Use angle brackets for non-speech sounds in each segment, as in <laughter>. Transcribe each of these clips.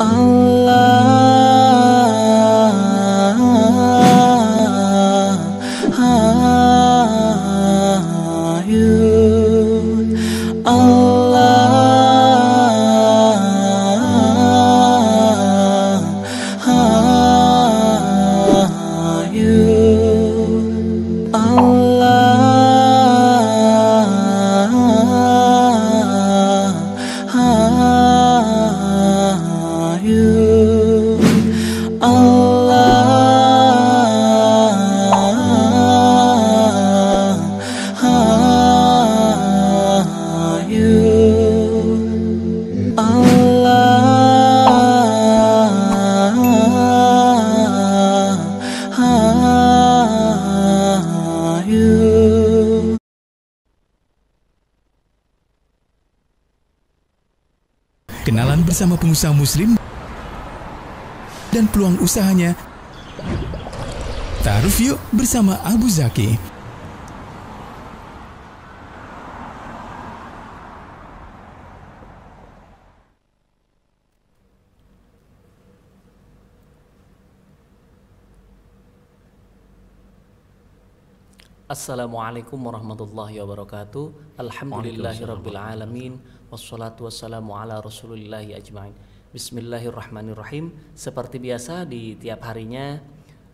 Oh. Kentucky. Assalamualaikum warahmatullahi wabarakatuh Alhamdulillahi rabbil alamin Wassalatu wassalamu ala rasulullahi ajma'in Bismillahirrahmanirrahim Seperti biasa di tiap harinya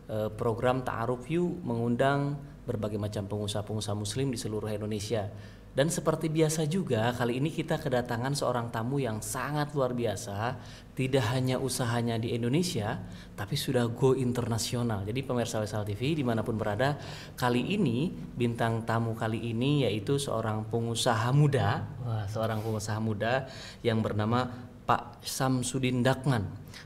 eh, program Ta'aruf You mengundang berbagai macam pengusaha-pengusaha muslim di seluruh Indonesia. Dan seperti biasa juga, kali ini kita kedatangan seorang tamu yang sangat luar biasa, tidak hanya usahanya di Indonesia, tapi sudah go internasional. Jadi pemirsa Wesal TV dimanapun berada, kali ini bintang tamu kali ini yaitu seorang pengusaha muda, Wah, seorang pengusaha muda yang bernama Pak Samsudin Dakman.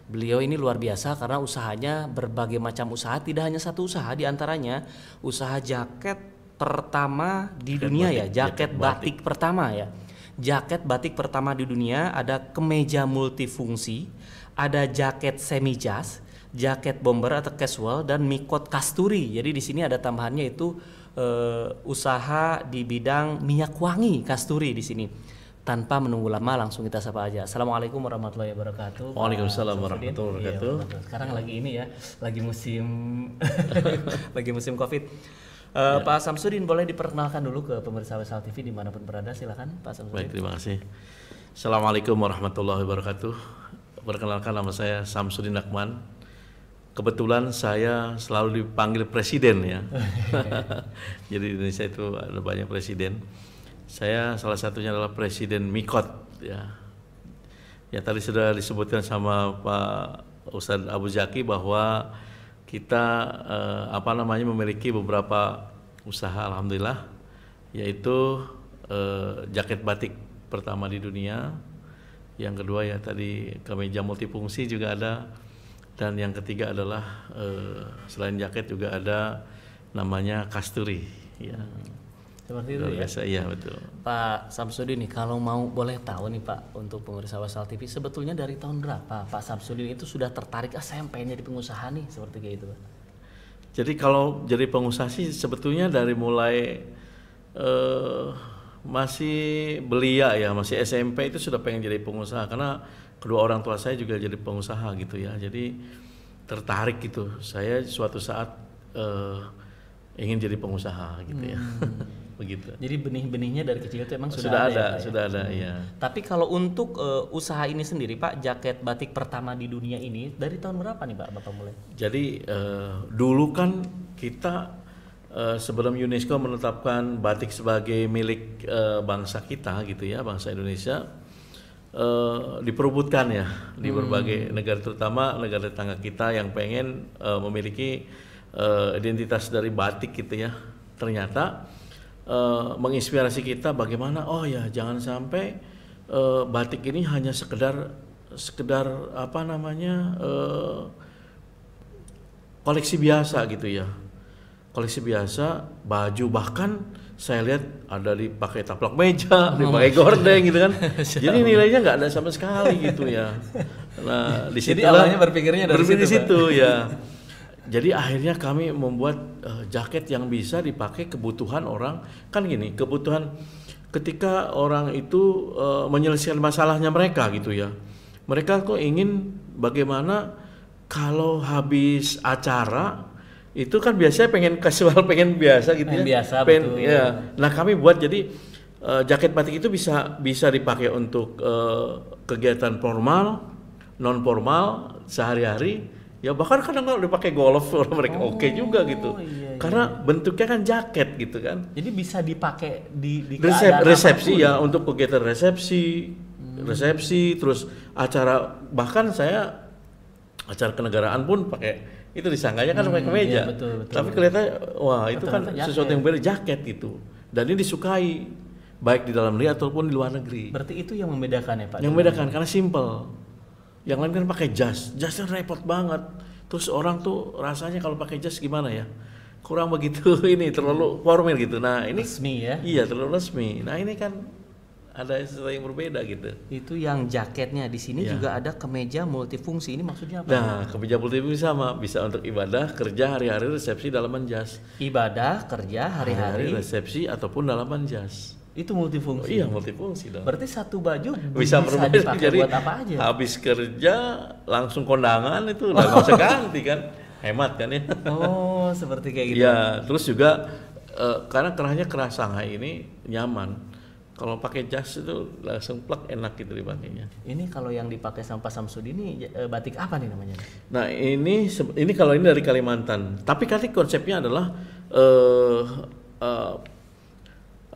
Beliau ini luar biasa karena usahanya berbagai macam usaha, tidak hanya satu usaha di antaranya usaha jaket pertama di jaket dunia ya, batik, ya, jaket, jaket batik. batik pertama ya. Jaket batik pertama di dunia ada kemeja multifungsi, ada jaket semi jas, jaket bomber atau casual dan mikot kasturi. Jadi di sini ada tambahannya itu uh, usaha di bidang minyak wangi kasturi di sini tanpa menunggu lama langsung kita sapa aja. Assalamualaikum warahmatullahi wabarakatuh. Waalaikumsalam warahmatullahi iya, wabarakatuh. Iya, sekarang lagi ini ya, lagi musim <laughs> lagi musim Covid. Uh, ya. Pak Samsudin boleh diperkenalkan dulu ke pemirsa Wisal TV dimanapun berada silahkan Pak Samsudin. Baik terima kasih. Assalamualaikum warahmatullahi wabarakatuh. Perkenalkan nama saya Samsudin Akman. Kebetulan saya selalu dipanggil presiden ya. <laughs> <laughs> Jadi Indonesia itu ada banyak presiden saya salah satunya adalah Presiden Mikot ya. Ya tadi sudah disebutkan sama Pak Ustadz Abu Zaki bahwa kita eh, apa namanya memiliki beberapa usaha alhamdulillah yaitu eh, jaket batik pertama di dunia, yang kedua ya tadi kemeja multifungsi juga ada dan yang ketiga adalah eh, selain jaket juga ada namanya kasturi ya. Seperti luar ya. biasa, ya. Iya betul. Pak Samsudin nih kalau mau boleh tahu nih Pak untuk pengurus Awasal TV sebetulnya dari tahun berapa Pak Samsudin itu sudah tertarik ah saya pengen jadi pengusaha nih seperti kayak itu Pak. Jadi kalau jadi pengusaha sih sebetulnya dari mulai uh, masih belia ya masih SMP itu sudah pengen jadi pengusaha karena kedua orang tua saya juga jadi pengusaha gitu ya jadi tertarik gitu saya suatu saat uh, ingin jadi pengusaha gitu ya. hmm. ya begitu. Jadi benih-benihnya dari kecil itu emang sudah, sudah ada, ya, ada ya, sudah ya? ada, ya. Tapi kalau untuk uh, usaha ini sendiri, Pak, jaket batik pertama di dunia ini dari tahun berapa nih, Pak, Bapak mulai? Jadi uh, dulu kan kita uh, sebelum UNESCO menetapkan batik sebagai milik uh, bangsa kita gitu ya, bangsa Indonesia uh, diperebutkan ya di hmm. berbagai negara terutama negara tetangga kita yang pengen uh, memiliki uh, identitas dari batik gitu ya. Ternyata Eh, menginspirasi kita bagaimana oh ya jangan sampai uh, batik ini hanya sekedar sekedar apa namanya uh, koleksi biasa gitu ya koleksi biasa baju bahkan saya lihat ada dipakai taplak meja, oh, <laughs> dipakai gorden gitu kan. <laughs> Jadi nilainya nggak ada sama sekali gitu ya. Nah, <laughs> di situ berpikirnya dari berpikir situ, di situ ya. Jadi akhirnya kami membuat uh, jaket yang bisa dipakai kebutuhan orang kan gini kebutuhan ketika orang itu uh, menyelesaikan masalahnya mereka gitu ya. Mereka kok ingin bagaimana kalau habis acara itu kan biasanya pengen casual <laughs> pengen biasa gitu ya. Biasa pengen, betul. Iya. Ya. Nah kami buat jadi uh, jaket batik itu bisa bisa dipakai untuk uh, kegiatan formal, non formal, sehari-hari ya bahkan kadang kadang udah pakai golf <laughs> orang mereka oh, oke okay juga gitu iya, iya. karena iya. bentuknya kan jaket gitu kan jadi bisa dipakai di, di Resep, resepsi ya ya untuk kegiatan resepsi hmm. resepsi terus acara bahkan saya acara kenegaraan pun pakai itu disangkanya kan hmm, pakai kemeja iya, betul, betul, tapi kelihatannya wah itu kan betul, sesuatu yang beda jaket gitu dan ini disukai baik di dalam negeri ataupun di luar negeri berarti itu yang membedakan ya pak yang membedakan karena simple yang lain kan pakai jas jasnya repot banget terus orang tuh rasanya kalau pakai jas gimana ya kurang begitu <laughs> ini terlalu formal gitu nah ini resmi ya iya terlalu resmi nah ini kan ada sesuatu yang berbeda gitu. Itu yang jaketnya di sini ya. juga ada kemeja multifungsi. Ini maksudnya apa? Nah, kemeja multifungsi sama, bisa untuk ibadah, kerja hari-hari, resepsi, dalaman jas. Ibadah, kerja hari-hari, resepsi ataupun dalaman jas. Itu multifungsi. Oh, iya, multifungsi dong. Berarti satu baju bisa, bisa dipakai <laughs> jadi, buat apa aja. Habis kerja langsung kondangan itu langsung langsung usah ganti kan. Hemat kan ya. Oh, seperti kayak gitu. Ya, terus juga uh, karena kerahnya kerah Shanghai ini nyaman kalau pakai jas itu langsung plak enak gitu dipakainya. Ini kalau yang dipakai sama Pak Samsud ini ya, eh, batik apa nih namanya? Nah ini ini kalau ini dari Kalimantan, tapi kali konsepnya adalah uh, uh,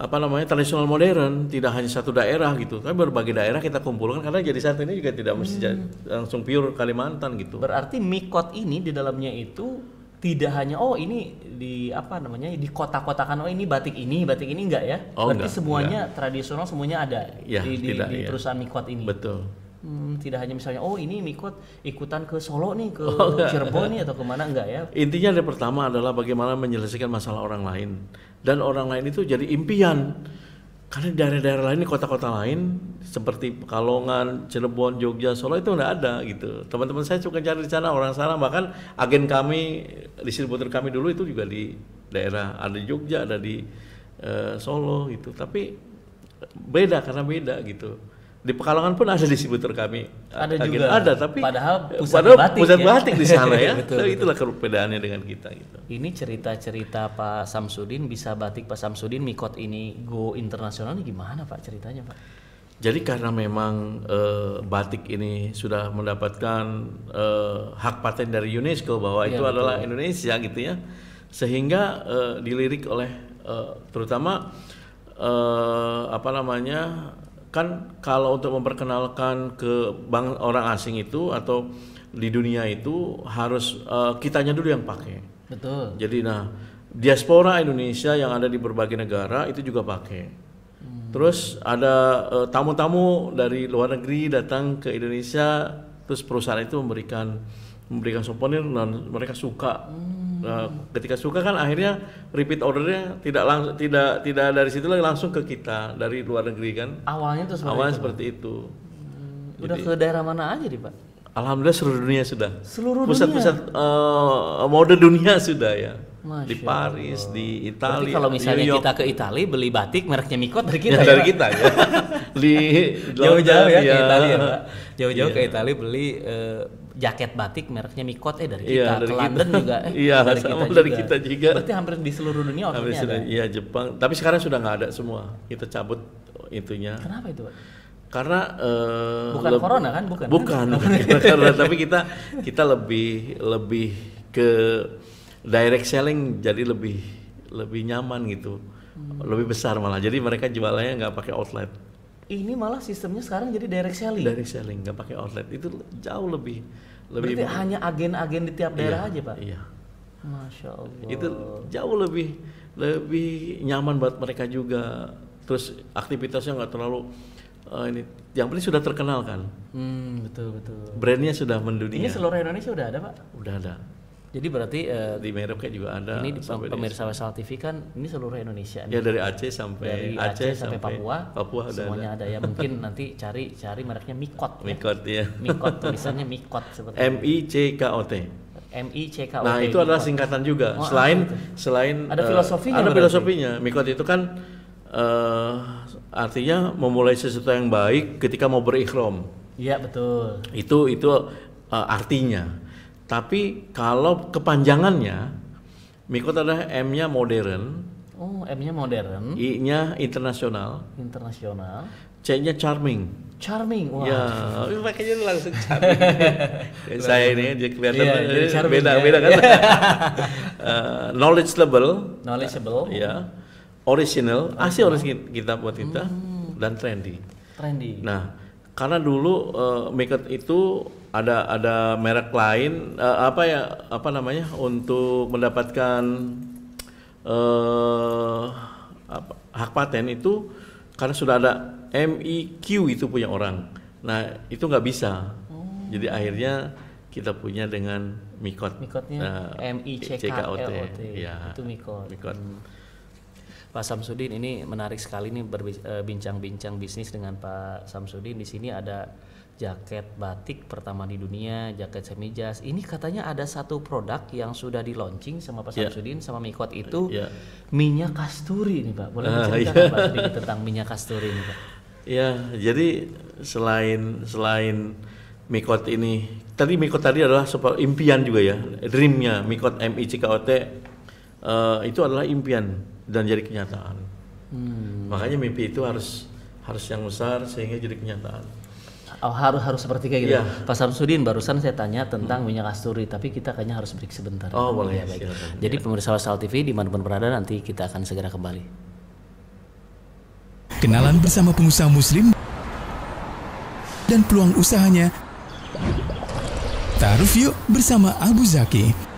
apa namanya tradisional modern tidak hanya satu daerah gitu tapi berbagai daerah kita kumpulkan karena jadi saat ini juga tidak mesti hmm. langsung pure Kalimantan gitu berarti mikot ini di dalamnya itu tidak hanya oh ini di apa namanya di kota-kotakan oh ini batik ini batik ini enggak ya oh, berarti enggak, semuanya enggak. tradisional semuanya ada ya, di, di, tidak, di ya. perusahaan mikot ini betul Hmm, tidak hanya misalnya oh ini ikut ikutan ke Solo nih ke oh, Cirebon nih atau kemana enggak ya intinya yang pertama adalah bagaimana menyelesaikan masalah orang lain dan orang lain itu jadi impian karena di daerah-daerah lain di kota-kota lain seperti Pekalongan, Cirebon, Jogja, Solo itu enggak ada gitu teman-teman saya suka cari di sana orang sana bahkan agen kami distributor kami dulu itu juga di daerah ada di Jogja ada di uh, Solo gitu tapi beda karena beda gitu di Pekalongan pun ada distributor kami. Ada agen. juga. Ada tapi padahal ya, pusat padahal batik, pusat ya? batik di sana ya. <laughs> betul, so, itulah perbedaannya dengan kita gitu. Ini cerita-cerita Pak Samsudin bisa batik Pak Samsudin Mikot ini go internasional ini gimana Pak ceritanya Pak? Jadi karena memang uh, batik ini sudah mendapatkan uh, hak paten dari UNESCO bahwa ya, itu betul. adalah Indonesia gitu ya. Sehingga uh, dilirik oleh uh, terutama uh, apa namanya kan kalau untuk memperkenalkan ke bank orang asing itu atau di dunia itu harus uh, kitanya dulu yang pakai. Betul. Jadi nah diaspora Indonesia yang ada di berbagai negara itu juga pakai. Hmm. Terus ada eh, tamu-tamu uh, dari luar negeri datang ke Indonesia, terus perusahaan itu memberikan memberikan souvenir dan mereka suka. Hmm Nah, ketika suka kan akhirnya repeat ordernya tidak langsung tidak tidak dari situ lagi langsung ke kita dari luar negeri kan. Awalnya tuh seperti awalnya itu, seperti itu. Hmm, udah ke daerah mana aja nih pak? Alhamdulillah seluruh dunia sudah. Seluruh pusat, dunia. Pusat-pusat uh, eh, mode dunia sudah ya. Masya di Paris, Allah. di Italia. kalau misalnya kita ke Italia beli batik mereknya Mikot dari kita. Ya, ya dari kita ya. <laughs> jauh-jauh ya, ya ke Italia, iya. Jauh-jauh yeah. ke iya. Italia beli uh, jaket batik mereknya Mikot eh dari iya, kita iya, dari ke kita. London juga eh <laughs> iya, dari, sama kita, dari juga. kita juga berarti hampir di seluruh dunia outletnya iya Jepang tapi sekarang sudah nggak ada semua kita cabut intunya kenapa itu karena uh, bukan corona kan bukan bukan, <laughs> bukan karena tapi kita kita lebih lebih ke direct selling jadi lebih lebih nyaman gitu hmm. lebih besar malah jadi mereka jualannya nggak pakai outlet ini malah sistemnya sekarang jadi direct selling direct selling nggak pakai outlet itu jauh lebih lebih Berarti hanya agen-agen di tiap daerah iya, aja pak iya masya allah itu jauh lebih lebih nyaman buat mereka juga terus aktivitasnya nggak terlalu uh, ini yang penting sudah terkenal kan hmm, betul betul brandnya sudah mendunia ini seluruh Indonesia sudah ada pak udah ada jadi berarti uh, di Merauke juga ada. Ini pemirsa Wesal TV kan ini seluruh Indonesia. Ya, nih. Ya dari Aceh sampai dari Aceh, Aceh sampai, sampai Papua. Papua semuanya ada. ada ya. Mungkin nanti cari cari mereknya Mikot. Ya. Mikot ya. Mikot tulisannya Mikot seperti M I C K O T. M I C K O T. Nah, itu adalah singkatan juga. Oh, ah, selain itu. selain ada eh, filosofinya. ada filosofinya. Mikot itu kan uh, artinya memulai sesuatu yang baik ketika mau berikhrom. Iya, betul. Itu itu uh, artinya tapi kalau kepanjangannya Mikot adalah M-nya modern. Oh, M-nya modern. I-nya internasional. Internasional. C-nya charming. Charming. Wah. Ya, <laughs> makanya langsung charming. <laughs> Saya ini dia kelihatan yeah, jadi eh, charming, beda ya. beda kan. uh, <laughs> knowledgeable. Knowledgeable. Uh, ya. Original, asli original kita buat kita hmm. dan trendy. Trendy. Nah, karena dulu uh, Mikot itu ada ada merek lain uh, apa ya apa namanya untuk mendapatkan uh, apa, hak paten itu karena sudah ada MIQ itu punya orang. Nah itu nggak bisa. Oh. Jadi akhirnya kita punya dengan mikot. Mikotnya nah, O T. Ya, itu mikot. mikot. Hmm. Pak Samsudin ini menarik sekali nih berbincang-bincang eh, bisnis dengan Pak Samsudin. Di sini ada jaket batik pertama di dunia, jaket semi jas. Ini katanya ada satu produk yang sudah di launching sama Pak iya. Samsudin yeah. sama Mikot itu yeah. minyak kasturi nih Pak. Boleh uh, yeah. Iya. Pak sedikit tentang minyak kasturi ini Pak? Ya, yeah, jadi selain selain Mikot ini, tadi Mikot tadi adalah super impian juga ya, dreamnya Mikot M I C K O T uh, itu adalah impian dan jadi kenyataan. Hmm. Makanya mimpi itu harus harus yang besar sehingga jadi kenyataan oh, harus harus seperti kayak gitu. Yeah. Pak Samsudin barusan saya tanya tentang hmm. minyak kasturi, tapi kita kayaknya harus break sebentar. Oh boleh. Ya, baik. Jadi pemirsa Wasal TV dimanapun berada nanti kita akan segera kembali. Kenalan bersama pengusaha Muslim dan peluang usahanya. Taruf yuk bersama Abu Zaki.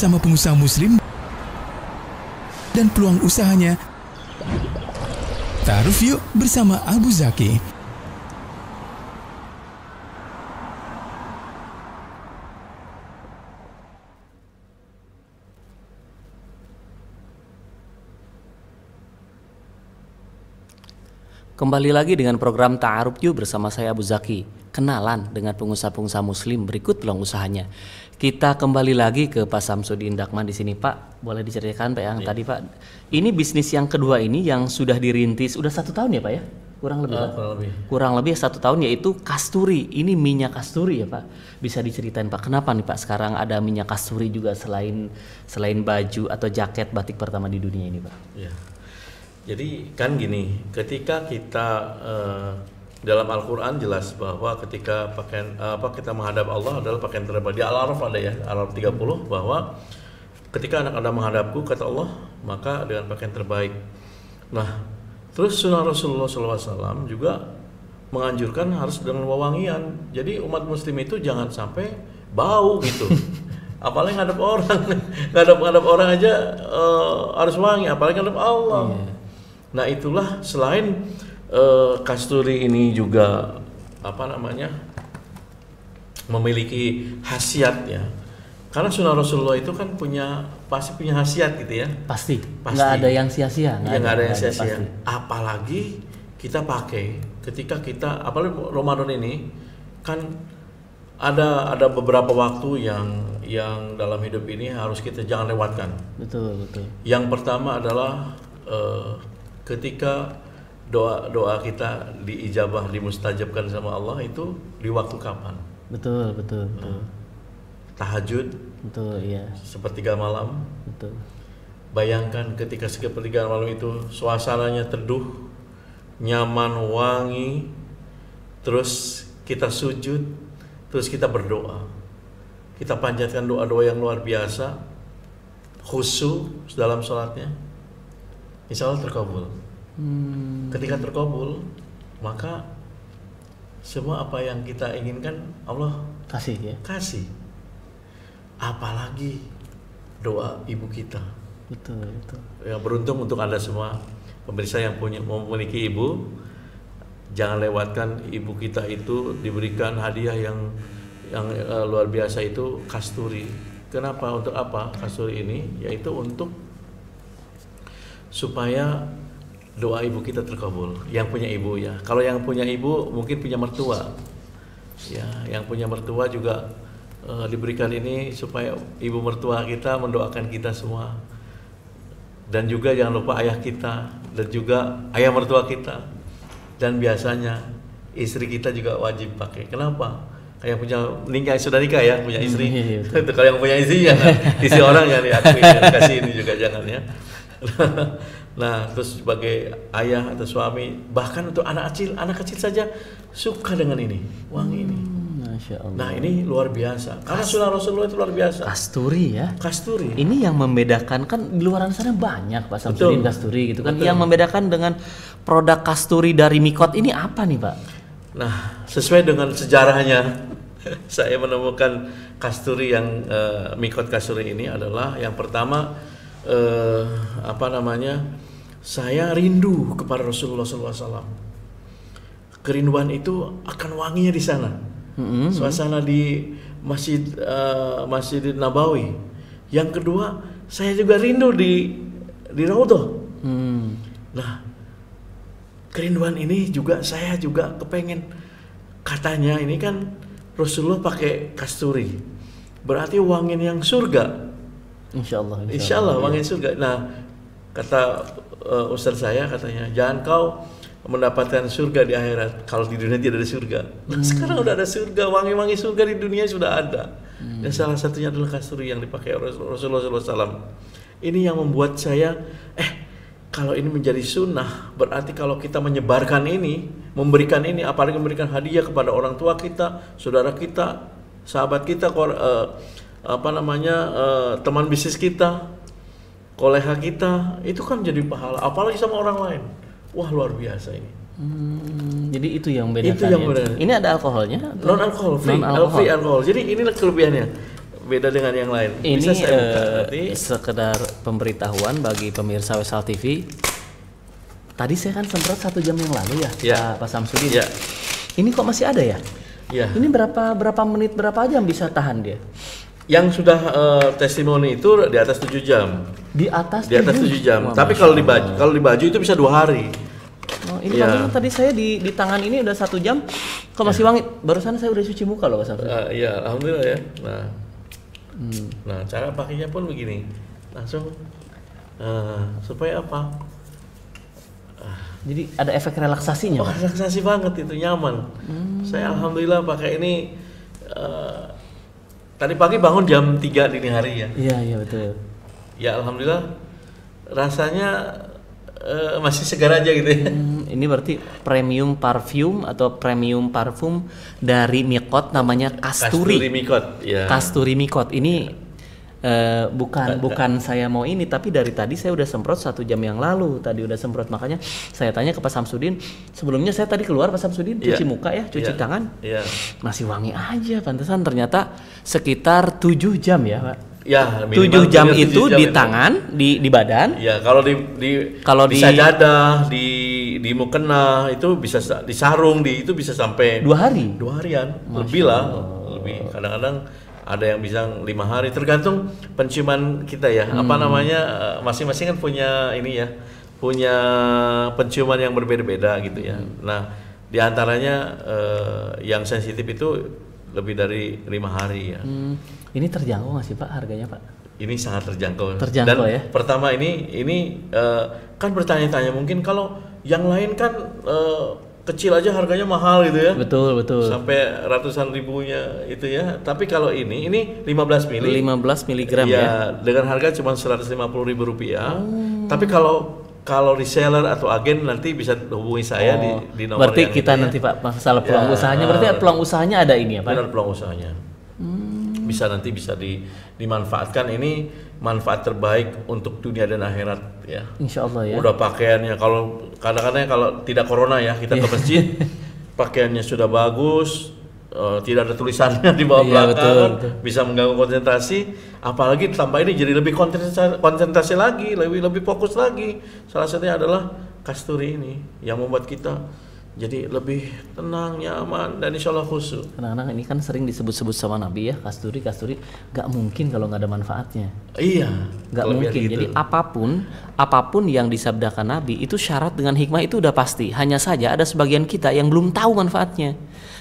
bersama pengusaha muslim dan peluang usahanya. Taruf yuk bersama Abu Zaki. Kembali lagi dengan program Ta'aruf Yu bersama saya Abu Zaki kenalan dengan pengusaha-pengusaha muslim berikut peluang usahanya. Kita kembali lagi ke Pak Samsudin Dakman di sini Pak, boleh diceritakan Pak yang ya. tadi Pak. Ini bisnis yang kedua ini yang sudah dirintis udah satu tahun ya Pak ya? Kurang lebih, uh, kurang lebih. Kurang lebih satu tahun yaitu kasturi. Ini minyak kasturi ya Pak. Bisa diceritain Pak kenapa nih Pak sekarang ada minyak kasturi juga selain selain baju atau jaket batik pertama di dunia ini Pak? ya. Jadi kan gini, ketika kita uh, dalam Al-Qur'an jelas bahwa ketika pakaian apa kita menghadap Allah adalah pakaian terbaik. Di Al-Araf ada ya, Al-Araf 30 bahwa ketika anak Anda menghadapku kata Allah, maka dengan pakaian terbaik. Nah, terus sunnah Rasulullah SAW juga menganjurkan harus dengan wawangian Jadi umat muslim itu jangan sampai bau gitu. <laughs> apalagi ngadap orang <laughs> ngadap ngadep orang aja uh, harus wangi apalagi ngadap Allah yeah. nah itulah selain uh, kasturi ini juga apa namanya memiliki khasiat ya karena sunnah Rasulullah itu kan punya pasti punya khasiat gitu ya pasti, pasti. nggak ada yang sia-sia nggak ya, ada, ada yang sia-sia apalagi kita pakai ketika kita apalagi Ramadan ini kan ada ada beberapa waktu yang yang dalam hidup ini harus kita jangan lewatkan betul betul yang pertama adalah uh, ketika doa doa kita diijabah dimustajabkan sama Allah itu di waktu kapan betul betul betul nah, tahajud betul iya sepertiga malam betul bayangkan ketika tiga malam itu suasananya teduh nyaman wangi terus kita sujud terus kita berdoa kita panjatkan doa-doa yang luar biasa khusus dalam sholatnya insya Allah terkabul Hmm. Ketika terkabul, maka semua apa yang kita inginkan Allah kasih ya. Kasih. Apalagi doa ibu kita. Betul, betul. Ya beruntung untuk Anda semua pemirsa yang punya memiliki ibu. Jangan lewatkan ibu kita itu diberikan hadiah yang yang uh, luar biasa itu kasturi. Kenapa? Untuk apa kasturi ini? Yaitu untuk supaya doa ibu kita terkabul yang punya ibu ya kalau yang punya ibu mungkin punya mertua ya yang punya mertua juga uh, diberikan ini supaya ibu mertua kita mendoakan kita semua dan juga jangan lupa ayah kita dan juga ayah mertua kita dan biasanya istri kita juga wajib pakai kenapa kayak punya nikah sudah nikah ya punya istri hmm, iya, itu kalau yang punya istri ya istri orang yang diakui ya. kasih ini juga jangan ya <laughs> Nah, terus sebagai ayah atau suami, bahkan untuk anak kecil, anak kecil saja suka dengan ini, wangi ini. Hmm, nah ini luar biasa. Karena Kas... sunnah Rasulullah itu luar biasa. Kasturi ya. Kasturi. Ini yang membedakan kan di luar sana banyak Pak Samsudin Betul. kasturi gitu kan. Betul. Yang membedakan dengan produk kasturi dari Mikot ini apa nih Pak? Nah sesuai dengan sejarahnya <laughs> saya menemukan kasturi yang uh, Mikot kasturi ini adalah yang pertama uh, apa namanya saya rindu kepada Rasulullah SAW. Kerinduan itu akan wanginya di sana. -hmm. Suasana di Masjid uh, Masjid Nabawi. Yang kedua, saya juga rindu di di Raudhah. Mm. Nah, kerinduan ini juga saya juga kepengen katanya ini kan Rasulullah pakai kasturi. Berarti wangin yang surga. Insya Allah. Insya, insya Allah, Allah ya. surga. Nah, kata uh, eh, ustaz saya katanya jangan kau mendapatkan surga di akhirat kalau di dunia tidak ada surga hmm. sekarang udah ada surga wangi-wangi surga di dunia sudah ada hmm. dan salah satunya adalah kasur yang dipakai Rasulullah SAW ini yang membuat saya eh kalau ini menjadi sunnah berarti kalau kita menyebarkan ini memberikan ini apalagi memberikan hadiah kepada orang tua kita saudara kita sahabat kita kor, uh, apa namanya uh, teman bisnis kita koleha kita itu kan jadi pahala apalagi sama orang lain wah luar biasa ini hmm, jadi itu yang beda itu yang ya. beda. ini ada alkoholnya non alkohol free non alkohol. free alkohol jadi ini kelebihannya beda dengan yang lain ini Bisa saya eh, sekedar pemberitahuan bagi pemirsa Wesal TV tadi saya kan semprot satu jam yang lalu ya, ya. Pak, Samsudin ya. ini kok masih ada ya Ya. Ini berapa berapa menit berapa jam bisa tahan dia? Yang sudah uh, testimoni itu di atas 7 jam. Di atas di atas 7 jam. Wah, Tapi kalau di baju kalau di baju itu bisa dua hari. Oh, ini kan yeah. tadi saya di, di tangan ini udah satu jam, kalau masih iya. wangi. Barusan saya udah cuci muka loh, Mas Alfred. Uh, iya, alhamdulillah ya. Nah, hmm. nah cara pakainya pun begini, langsung uh, supaya apa? Uh, Jadi ada efek relaksasinya. Oh, relaksasi banget itu nyaman. Hmm. Saya alhamdulillah pakai ini. Uh, tadi pagi bangun jam 3 dini hari ya. Iya, iya betul ya alhamdulillah rasanya uh, masih segar aja gitu ya. Hmm, ini berarti premium parfum atau premium parfum dari Mikot namanya Kasturi. Kasturi Mikot, ya. Kasturi Mikot. Ini Uh, bukan bukan saya mau ini tapi dari tadi saya udah semprot satu jam yang lalu tadi udah semprot makanya saya tanya ke Pak Samsudin sebelumnya saya tadi keluar Pak Samsudin yeah. cuci muka ya cuci yeah. tangan yeah. masih wangi aja pantesan ternyata sekitar tujuh jam ya Pak Ya, tujuh jam itu jam di itu. tangan, di di badan. Ya, kalau di di kalau di, di sajadah, di di mukena itu bisa di sarung, di itu bisa sampai dua hari, dua harian, Masya lebih lah, lebih. Kadang-kadang ada yang bisa lima hari, tergantung penciuman kita ya. Hmm. Apa namanya, eh, masing-masing kan punya ini ya, punya penciuman yang berbeda-beda gitu ya. Hmm. Nah, di antaranya eh, yang sensitif itu lebih dari lima hari ya. Hmm, ini terjangkau nggak sih pak harganya pak? Ini sangat terjangkau. Terjangkau Dan ya. Pertama ini ini uh, kan bertanya-tanya mungkin kalau yang lain kan uh, kecil aja harganya mahal gitu ya. Betul betul. Sampai ratusan ribunya itu ya. Tapi kalau ini ini 15 mili. 15 miligram ya. ya. Dengan harga cuma seratus lima puluh ribu rupiah. Hmm. Tapi kalau kalau reseller atau agen nanti bisa hubungi saya oh, di, di nomor Berarti yang kita nanti ya. Pak masalah ya, peluang ya, usahanya berarti uh, peluang usahanya ada ini ya Pak? Benar peluang usahanya. Hmm. Bisa nanti bisa di, dimanfaatkan ini manfaat terbaik untuk dunia dan akhirat ya. Insya Allah ya. Udah pakaiannya kalau kadang-kadang kalau tidak corona ya kita ke iya. masjid <laughs> pakaiannya sudah bagus, uh, tidak ada tulisannya di bawah iya, belakang betul, kan? betul. bisa mengganggu konsentrasi apalagi tambah ini jadi lebih konsentrasi, konsentrasi lagi lebih lebih fokus lagi salah satunya adalah kasturi ini yang membuat kita jadi lebih tenang, nyaman, dan insya Allah khusus. Karena ini kan sering disebut-sebut sama Nabi ya, kasturi, kasturi. Gak mungkin kalau nggak ada manfaatnya. Iya. Gak mungkin. Gitu. Jadi apapun, apapun yang disabdakan Nabi itu syarat dengan hikmah itu udah pasti. Hanya saja ada sebagian kita yang belum tahu manfaatnya.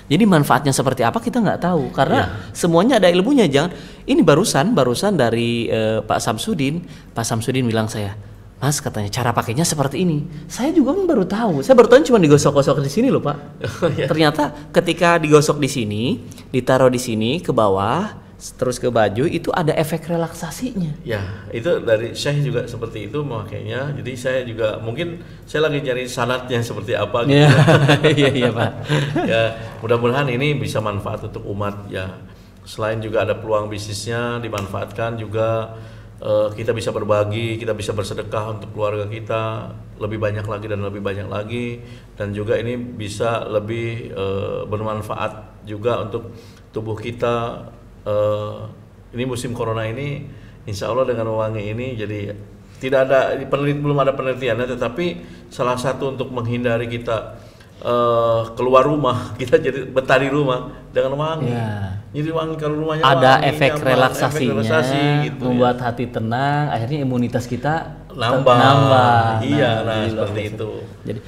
Jadi manfaatnya seperti apa kita nggak tahu karena ya. semuanya ada ilmunya. Jangan ini barusan barusan dari uh, Pak Samsudin, Pak Samsudin bilang saya, Mas katanya cara pakainya seperti ini. Saya juga kan baru tahu. Saya baru tahu cuma digosok-gosok di sini loh pak. <laughs> Oh, ya. Ternyata ketika digosok di sini, ditaruh di sini ke bawah, terus ke baju itu ada efek relaksasinya. Ya, itu dari saya juga seperti itu makanya. Jadi saya juga mungkin saya lagi cari sanatnya seperti apa gitu. Iya, <laughs> iya, iya, Pak. <laughs> ya, mudah-mudahan ini bisa manfaat untuk umat ya. Selain juga ada peluang bisnisnya dimanfaatkan juga uh, kita bisa berbagi, kita bisa bersedekah untuk keluarga kita lebih banyak lagi dan lebih banyak lagi dan juga ini bisa lebih uh, bermanfaat juga untuk tubuh kita uh, ini musim corona ini insya Allah dengan wangi ini jadi tidak ada penelit belum ada penelitiannya tetapi salah satu untuk menghindari kita uh, keluar rumah <laughs> kita jadi betah di rumah dengan wangi ya. jadi wangi kalau rumahnya ada wangi, efek nyaman, relaksasinya efek relaksasi, gitu, ya. membuat ya. hati tenang akhirnya imunitas kita nambah, nambah. iya nah, nah seperti itu jadi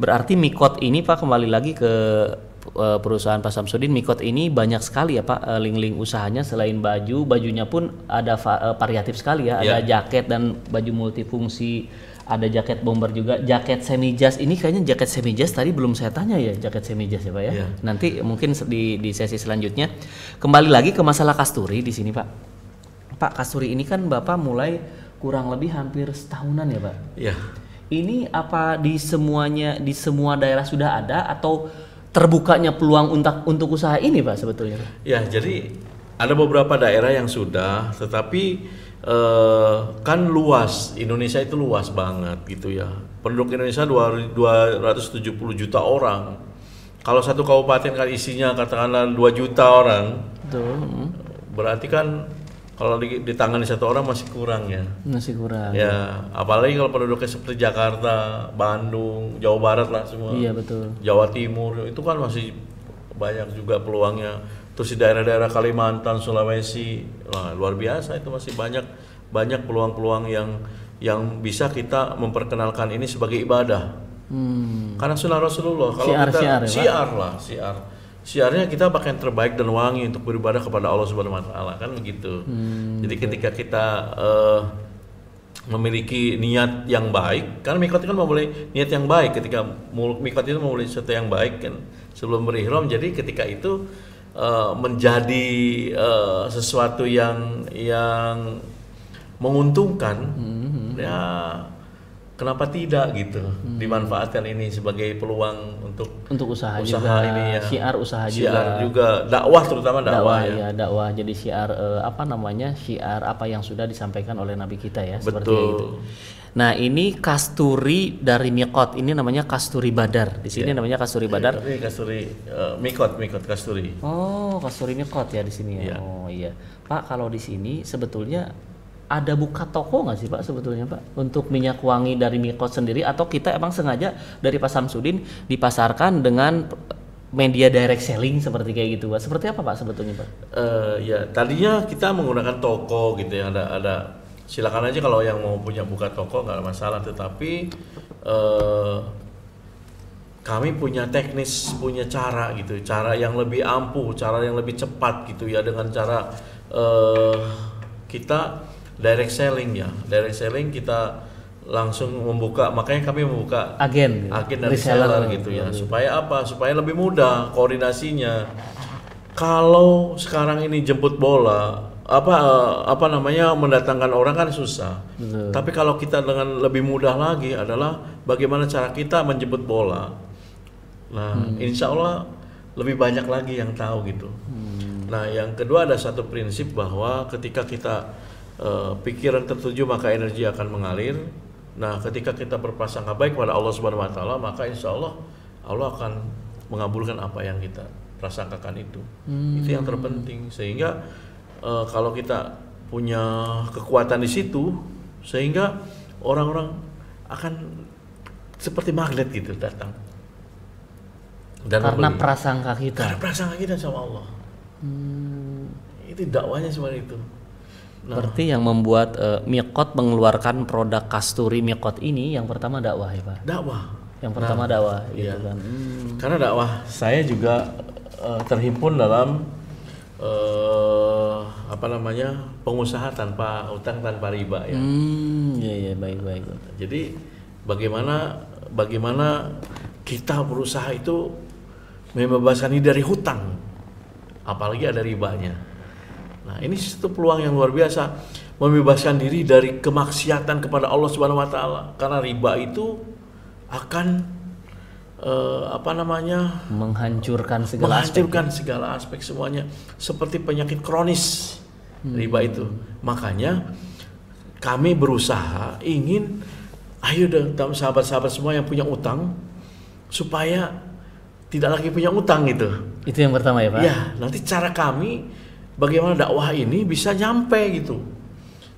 berarti mikot ini pak kembali lagi ke Eh, perusahaan Pak Samsudin Mikot ini banyak sekali ya Pak eh, link-link usahanya selain baju bajunya pun ada eh, variatif sekali ya yeah. ada ya. jaket dan baju multifungsi ada jaket bomber juga, jaket semi jas ini kayaknya jaket semi jas tadi belum saya tanya ya jaket semi jas ya pak ya. Yeah. Nanti mungkin di, di sesi selanjutnya kembali lagi ke masalah kasturi di sini pak. Pak kasturi ini kan bapak mulai kurang lebih hampir setahunan ya pak. Iya. Yeah. Ini apa di semuanya di semua daerah sudah ada atau terbukanya peluang untuk untuk usaha ini pak sebetulnya? Ya jadi ada beberapa daerah yang sudah, tetapi eh, kan luas Indonesia itu luas banget gitu ya. Penduduk Indonesia 270 juta orang. Kalau satu kabupaten kan isinya katakanlah 2 juta orang, Betul. berarti kan kalau di, tangan satu orang masih kurang ya masih kurang ya apalagi kalau penduduknya seperti Jakarta Bandung Jawa Barat lah semua iya betul Jawa Timur itu kan masih banyak juga peluangnya terus di daerah-daerah Kalimantan Sulawesi lah luar biasa itu masih banyak banyak peluang-peluang yang yang bisa kita memperkenalkan ini sebagai ibadah hmm. karena sunnah Rasulullah kalau siar, kita siar, ya, siar lah siar syiarnya kita pakai yang terbaik dan wangi untuk beribadah kepada Allah Subhanahu wa taala kan begitu. Hmm, Jadi okay. ketika kita uh, memiliki niat yang baik karena mikot kan memulai niat yang baik ketika mikot itu memulai sesuatu yang baik kan sebelum berihram jadi ketika itu uh, menjadi uh, sesuatu yang yang menguntungkan hmm, -hmm. hmm. ya kenapa tidak gitu hmm. dimanfaatkan ini sebagai peluang untuk untuk usaha, usaha juga ini ya Siar usaha syiar juga, juga dakwah terutama dakwah, dakwah ya. ya dakwah jadi siar eh, apa namanya siar apa yang sudah disampaikan oleh nabi kita ya Betul. seperti itu nah ini kasturi dari mikot ini namanya kasturi badar di sini ya. namanya kasturi badar ini kasturi uh, mikot mikot kasturi oh kasturi mikot ya di sini ya. Iya. oh iya pak kalau di sini sebetulnya ada buka toko nggak sih Pak sebetulnya Pak untuk minyak wangi dari Mikot sendiri atau kita emang sengaja dari Pak Samsudin dipasarkan dengan media direct selling seperti kayak gitu Pak. Seperti apa Pak sebetulnya Pak? Uh, ya tadinya kita menggunakan toko gitu ya ada ada silakan aja kalau yang mau punya buka toko nggak ada masalah tetapi uh, kami punya teknis punya cara gitu cara yang lebih ampuh cara yang lebih cepat gitu ya dengan cara uh, kita direct selling ya direct selling kita langsung membuka makanya kami membuka agen agen dan reseller, reseller gitu ya hmm. supaya apa supaya lebih mudah koordinasinya kalau sekarang ini jemput bola apa eh, apa namanya mendatangkan orang kan susah Betul. tapi kalau kita dengan lebih mudah lagi adalah bagaimana cara kita menjemput bola nah hmm. insya Allah lebih banyak lagi yang tahu gitu hmm. nah yang kedua ada satu prinsip bahwa ketika kita Eh, pikiran tertuju maka energi akan mengalir. Nah, ketika kita berprasangka baik kepada Allah Subhanahu wa taala, maka insya Allah Allah akan mengabulkan apa yang kita prasangkakan itu. Hmm. Itu yang terpenting sehingga e, kalau kita punya kekuatan di situ sehingga orang-orang akan seperti magnet gitu datang. Dan karena membeli. prasangka kita. Karena prasangka kita sama Allah. Hmm. Itu dakwanya seperti itu. Nah. Berarti yang membuat uh, eh, Mikot mengeluarkan produk kasturi Mikot ini yang pertama dakwah ya Pak? Dakwah. Yang pertama nah, dakwah gitu iya. kan. Hmm. Karena dakwah saya juga uh, terhimpun dalam uh, apa namanya pengusaha tanpa utang tanpa riba ya. Hmm, iya iya baik baik. Jadi bagaimana bagaimana kita berusaha itu membebaskan diri dari hutang apalagi ada ribanya. Nah, ini satu peluang yang luar biasa membebaskan diri dari kemaksiatan kepada Allah Subhanahu wa taala karena riba itu akan uh, apa namanya? menghancurkan segala menghancurkan aspek. segala aspek semuanya seperti penyakit kronis hmm. riba itu. Makanya kami berusaha ingin ayo dong sahabat-sahabat semua yang punya utang supaya tidak lagi punya utang gitu. Itu yang pertama ya, Pak. Ya, nanti cara kami bagaimana dakwah ini bisa nyampe gitu.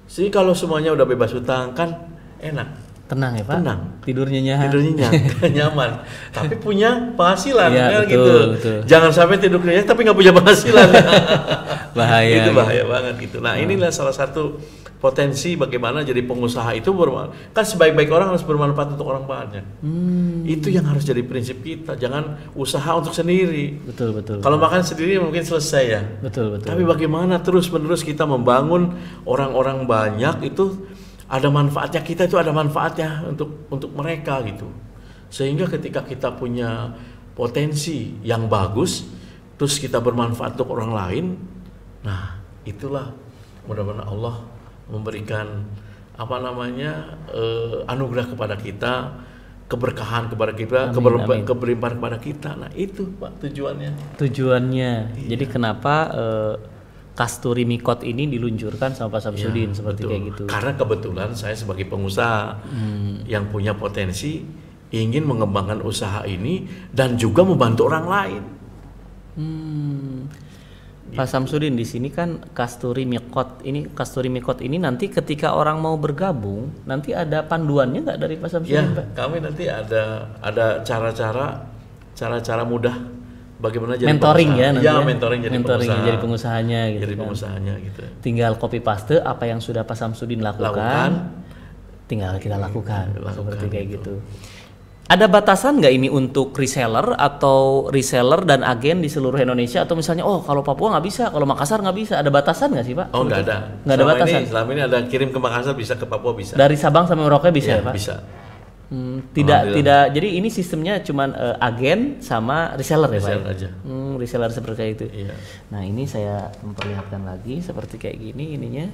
sih kalau semuanya udah bebas hutang kan enak tenang ya pak tenang tidurnya nyaman tidurnya nyaman, <laughs> nyaman. tapi punya penghasilan ya, kan betul, gitu betul. jangan sampai tidurnya nyaman tapi nggak punya penghasilan <laughs> <laughs> bahaya itu bahaya banget gitu nah hmm. inilah salah satu potensi bagaimana jadi pengusaha itu bermanfaat kan sebaik-baik orang harus bermanfaat untuk orang banyak hmm. itu yang harus jadi prinsip kita jangan usaha untuk sendiri betul betul kalau betul. makan sendiri mungkin selesai ya betul betul tapi bagaimana terus menerus kita membangun orang-orang banyak itu ada manfaatnya kita itu ada manfaatnya untuk untuk mereka gitu sehingga ketika kita punya potensi yang bagus terus kita bermanfaat untuk orang lain nah itulah mudah-mudahan Allah memberikan apa namanya uh, anugerah kepada kita keberkahan kepada kita, keberlimpahan kepada kita. Nah, itu Pak tujuannya. Tujuannya. Iya. Jadi kenapa uh, kasturi mikot ini diluncurkan sama Pak Samsudin ya, seperti betul. kayak gitu. Karena kebetulan saya sebagai pengusaha hmm. yang punya potensi ingin mengembangkan usaha ini dan juga membantu orang lain. Hmm. Gitu. Pak Samsudin di sini kan kasturi mikot ini kasturi mikot ini nanti ketika orang mau bergabung nanti ada panduannya nggak dari Pak Samsudin? Ya, kami nanti ada ada cara-cara cara-cara mudah bagaimana jadi mentoring pengusaha. ya iya, nanti ya, ya mentoring jadi mentoring pengusaha, jadi pengusahanya gitu jadi kan. pengusahanya gitu tinggal copy paste apa yang sudah Pak Samsudin lakukan, lakukan tinggal kita iya, lakukan, lakukan seperti kayak gitu. gitu. Ada batasan nggak ini untuk reseller atau reseller dan agen di seluruh Indonesia atau misalnya oh kalau Papua nggak bisa, kalau Makassar nggak bisa, ada batasan nggak sih Pak? Oh nggak ada, nggak ada batasan. Ini, selama ini ada kirim ke Makassar bisa, ke Papua bisa. Dari Sabang sampai Merauke bisa ya, ya Pak? Bisa. Hmm, tidak oh, tidak jadi ini sistemnya cuman uh, agen sama reseller, reseller ya Pak. Ya? Aja. Hmm, reseller seperti itu. Iya. Nah, ini saya memperlihatkan lagi seperti kayak gini ininya.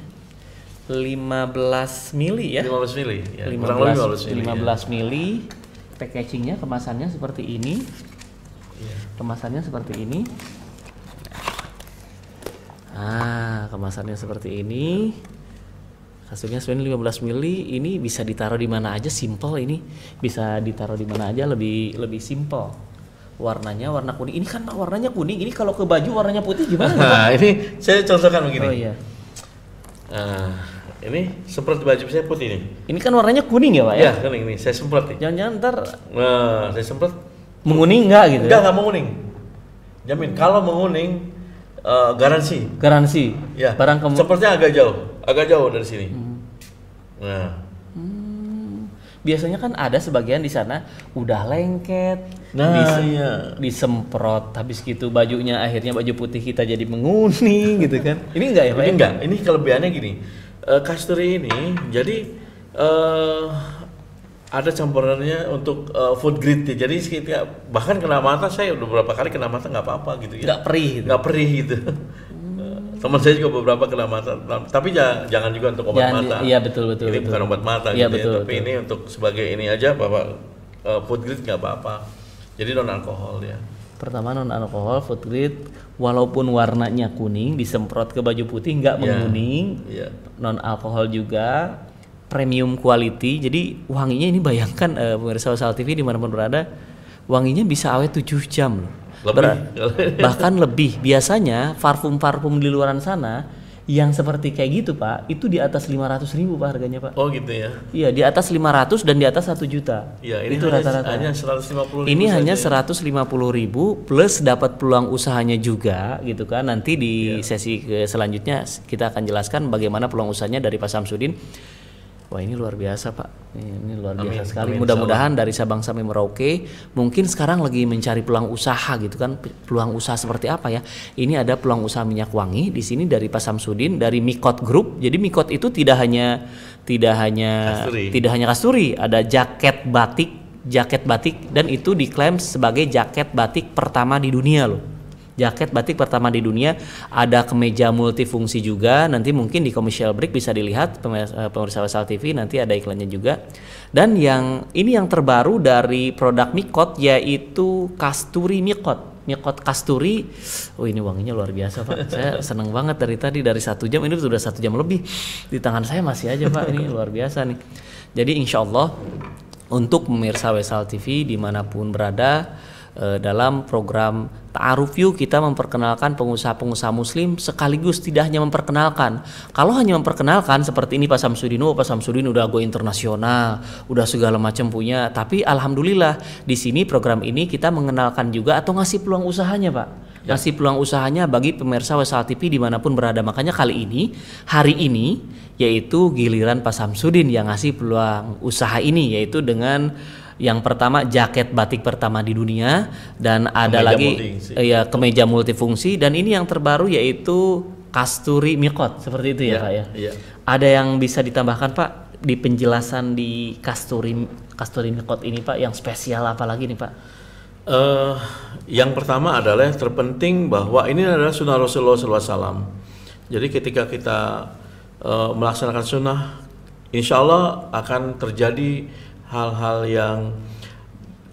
15 mili ya. 15 mili ya. 15, kurang lebih 15 mili. 15 ya. mili. Packagingnya kemasannya seperti ini. Iya. Kemasannya seperti ini. Ah, kemasannya seperti ini. Kasurnya sebenarnya 15 mili ini bisa ditaruh di mana aja simple ini bisa ditaruh di mana aja lebih lebih simple. Warnanya warna kuning. Ini kan warnanya kuning. Ini kalau ke baju warnanya putih gimana? Nah, <laughs> ini saya contohkan begini. Oh iya. Uh, ini semprot baju saya putih nih. Ini kan warnanya kuning ya, Pak ya? Iya, kuning nih. Saya semprot Jangan-jangan ntar nah, saya semprot menguning enggak gitu. Enggak, ya? nggak menguning. Jamin kalau menguning uh, garansi. Garansi. Ya. Barang kamu sepertinya agak jauh agak jauh dari sini. Hmm. Nah. Hmm. Biasanya kan ada sebagian di sana udah lengket, nah, dise iya. disemprot, habis gitu bajunya akhirnya baju putih kita jadi menguning <laughs> gitu kan? Ini enggak ya Pak? Ini enggak. Ya? Ini kelebihannya gini, uh, kasturi ini jadi uh, ada campurannya untuk uh, food grade ya. jadi sekitar bahkan kena mata saya udah beberapa kali kena mata nggak apa-apa gitu ya nggak perih gitu. nggak perih gitu Teman saya juga beberapa kena mata, tapi jangan, jangan juga untuk obat jangan, mata. Iya betul betul. Ini betul. bukan obat mata, iya, gitu ya, betul, ya. tapi betul. ini untuk sebagai ini aja bapak uh, eh, food grade nggak apa-apa. Jadi non alkohol ya. Pertama non alkohol food grade, walaupun warnanya kuning disemprot ke baju putih nggak yeah. menguning. Yeah. Non alkohol juga premium quality. Jadi wanginya ini bayangkan uh, pemirsa sal TV dimanapun berada, wanginya bisa awet 7 jam loh lebih. bahkan lebih biasanya parfum-parfum di luaran sana yang seperti kayak gitu pak itu di atas lima ratus ribu pak harganya pak oh gitu ya iya di atas lima ratus dan di atas satu juta iya ini itu rata-rata hanya, rata -rata. hanya ribu ini hanya ya. seratus lima puluh ribu plus dapat peluang usahanya juga gitu kan nanti di iya. sesi selanjutnya kita akan jelaskan bagaimana peluang usahanya dari Pak Samsudin Wah ini luar biasa Pak, ini luar biasa amin, biasa sekali. Mudah-mudahan dari Sabang sampai Merauke, mungkin sekarang lagi mencari peluang usaha gitu kan, peluang usaha seperti apa ya? Ini ada peluang usaha minyak wangi di sini dari Pak Samsudin dari Mikot Group. Jadi Mikot itu tidak hanya tidak hanya kasturi. tidak hanya kasturi, ada jaket batik, jaket batik dan itu diklaim sebagai jaket batik pertama di dunia loh jaket batik pertama di dunia. Ada kemeja multifungsi juga. Nanti mungkin di commercial break bisa dilihat eh, pemirsa Wesal TV nanti ada iklannya juga. Dan yang ini yang terbaru dari produk Mikot yaitu Kasturi Mikot mikot kasturi. Oh ini wanginya luar biasa pak. <laughs> Saya seneng banget dari tadi dari satu jam ini sudah satu jam lebih di tangan saya masih aja pak. Ini luar biasa nih. Jadi insya Allah untuk pemirsa Wesal TV dimanapun berada Eh, dalam program Ta'aruf You kita memperkenalkan pengusaha-pengusaha muslim sekaligus tidak hanya memperkenalkan. Kalau hanya memperkenalkan seperti ini Pak Samsudin, oh, Pak Samsudin udah go internasional, udah segala macam punya. Tapi alhamdulillah di sini program ini kita mengenalkan juga atau ngasih peluang usahanya Pak. Ya. Ngasih peluang usahanya bagi pemirsa Wesal TV dimanapun berada. Makanya kali ini, hari ini yaitu giliran Pak Samsudin yang ngasih peluang usaha ini yaitu dengan yang pertama jaket batik pertama di dunia dan ada lagi ya kemeja multifungsi dan ini yang terbaru yaitu kasturi mikot seperti itu ya, ya Pak ya. ya. Ada yang bisa ditambahkan Pak di penjelasan di kasturi kasturi mikot ini Pak yang spesial apa lagi nih Pak? Uh, yang pertama adalah yang terpenting bahwa ini adalah sunnah Rasulullah SAW. Jadi ketika kita uh, melaksanakan sunnah, insya Allah akan terjadi hal-hal yang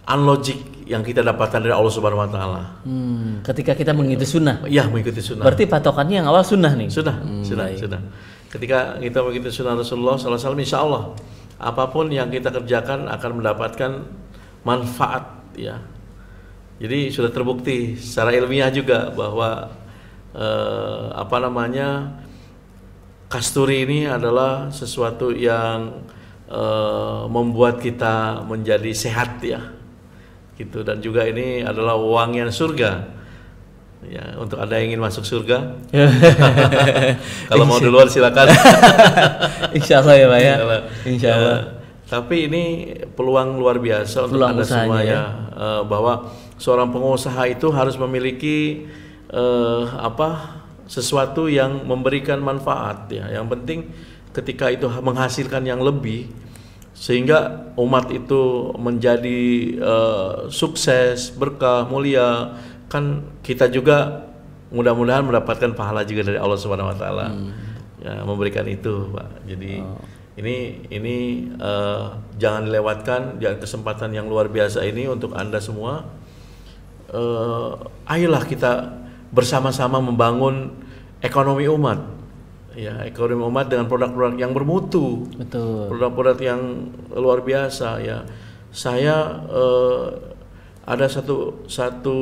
unlogic yang kita dapatkan dari Allah Subhanahu Wa Taala. Hmm, ketika kita mengikuti sunnah. Iya mengikuti sunnah. Berarti patokannya yang awal sunnah nih. Sunnah, hmm, sunnah, sunnah. Ketika kita mengikuti sunnah Rasulullah SAW, Insya Allah apapun yang kita kerjakan akan mendapatkan manfaat ya. Jadi sudah terbukti secara ilmiah juga bahwa eh, apa namanya kasturi ini adalah sesuatu yang e, membuat kita menjadi sehat ya gitu dan juga ini adalah wangian surga ya untuk ada yang ingin masuk surga <laughs> kalau mau di luar silakan <laughs> insya Allah ya pak ya insya Allah ya, tapi ini peluang luar biasa peluang untuk anda semua ya, ya. Eh, bahwa seorang pengusaha itu harus memiliki uh, apa sesuatu yang memberikan manfaat ya yang penting ketika itu menghasilkan yang lebih sehingga umat itu menjadi uh, sukses, berkah, mulia. Kan kita juga mudah-mudahan mendapatkan pahala juga dari Allah Subhanahu wa taala. Hmm. Ya, memberikan itu, Pak. Jadi oh. ini ini uh, jangan dilewatkan jangan kesempatan yang luar biasa ini untuk Anda semua. Uh, eh, ayolah kita bersama-sama membangun ekonomi umat ya ekonomi umat dengan produk-produk yang bermutu, produk-produk yang luar biasa ya. Saya eh, ada satu satu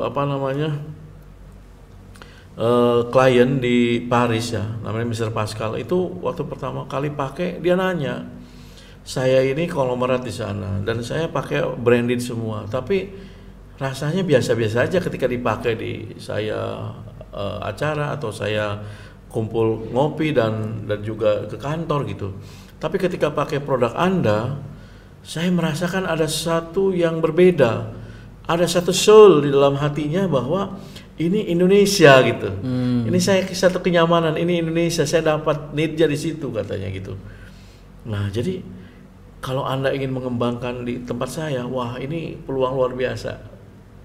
apa namanya eh, klien di Paris ya, namanya Mr. Pascal itu waktu pertama kali pakai dia nanya, saya ini konglomerat di sana dan saya pakai branded semua, tapi rasanya biasa-biasa aja ketika dipakai di saya eh, acara atau saya kumpul ngopi dan dan juga ke kantor gitu. Tapi ketika pakai produk Anda, saya merasakan ada satu yang berbeda. Ada satu soul di dalam hatinya bahwa ini Indonesia gitu. Hmm. Ini saya satu kenyamanan, ini Indonesia. Saya dapat nidja di situ katanya gitu. Nah, jadi kalau Anda ingin mengembangkan di tempat saya, wah ini peluang luar biasa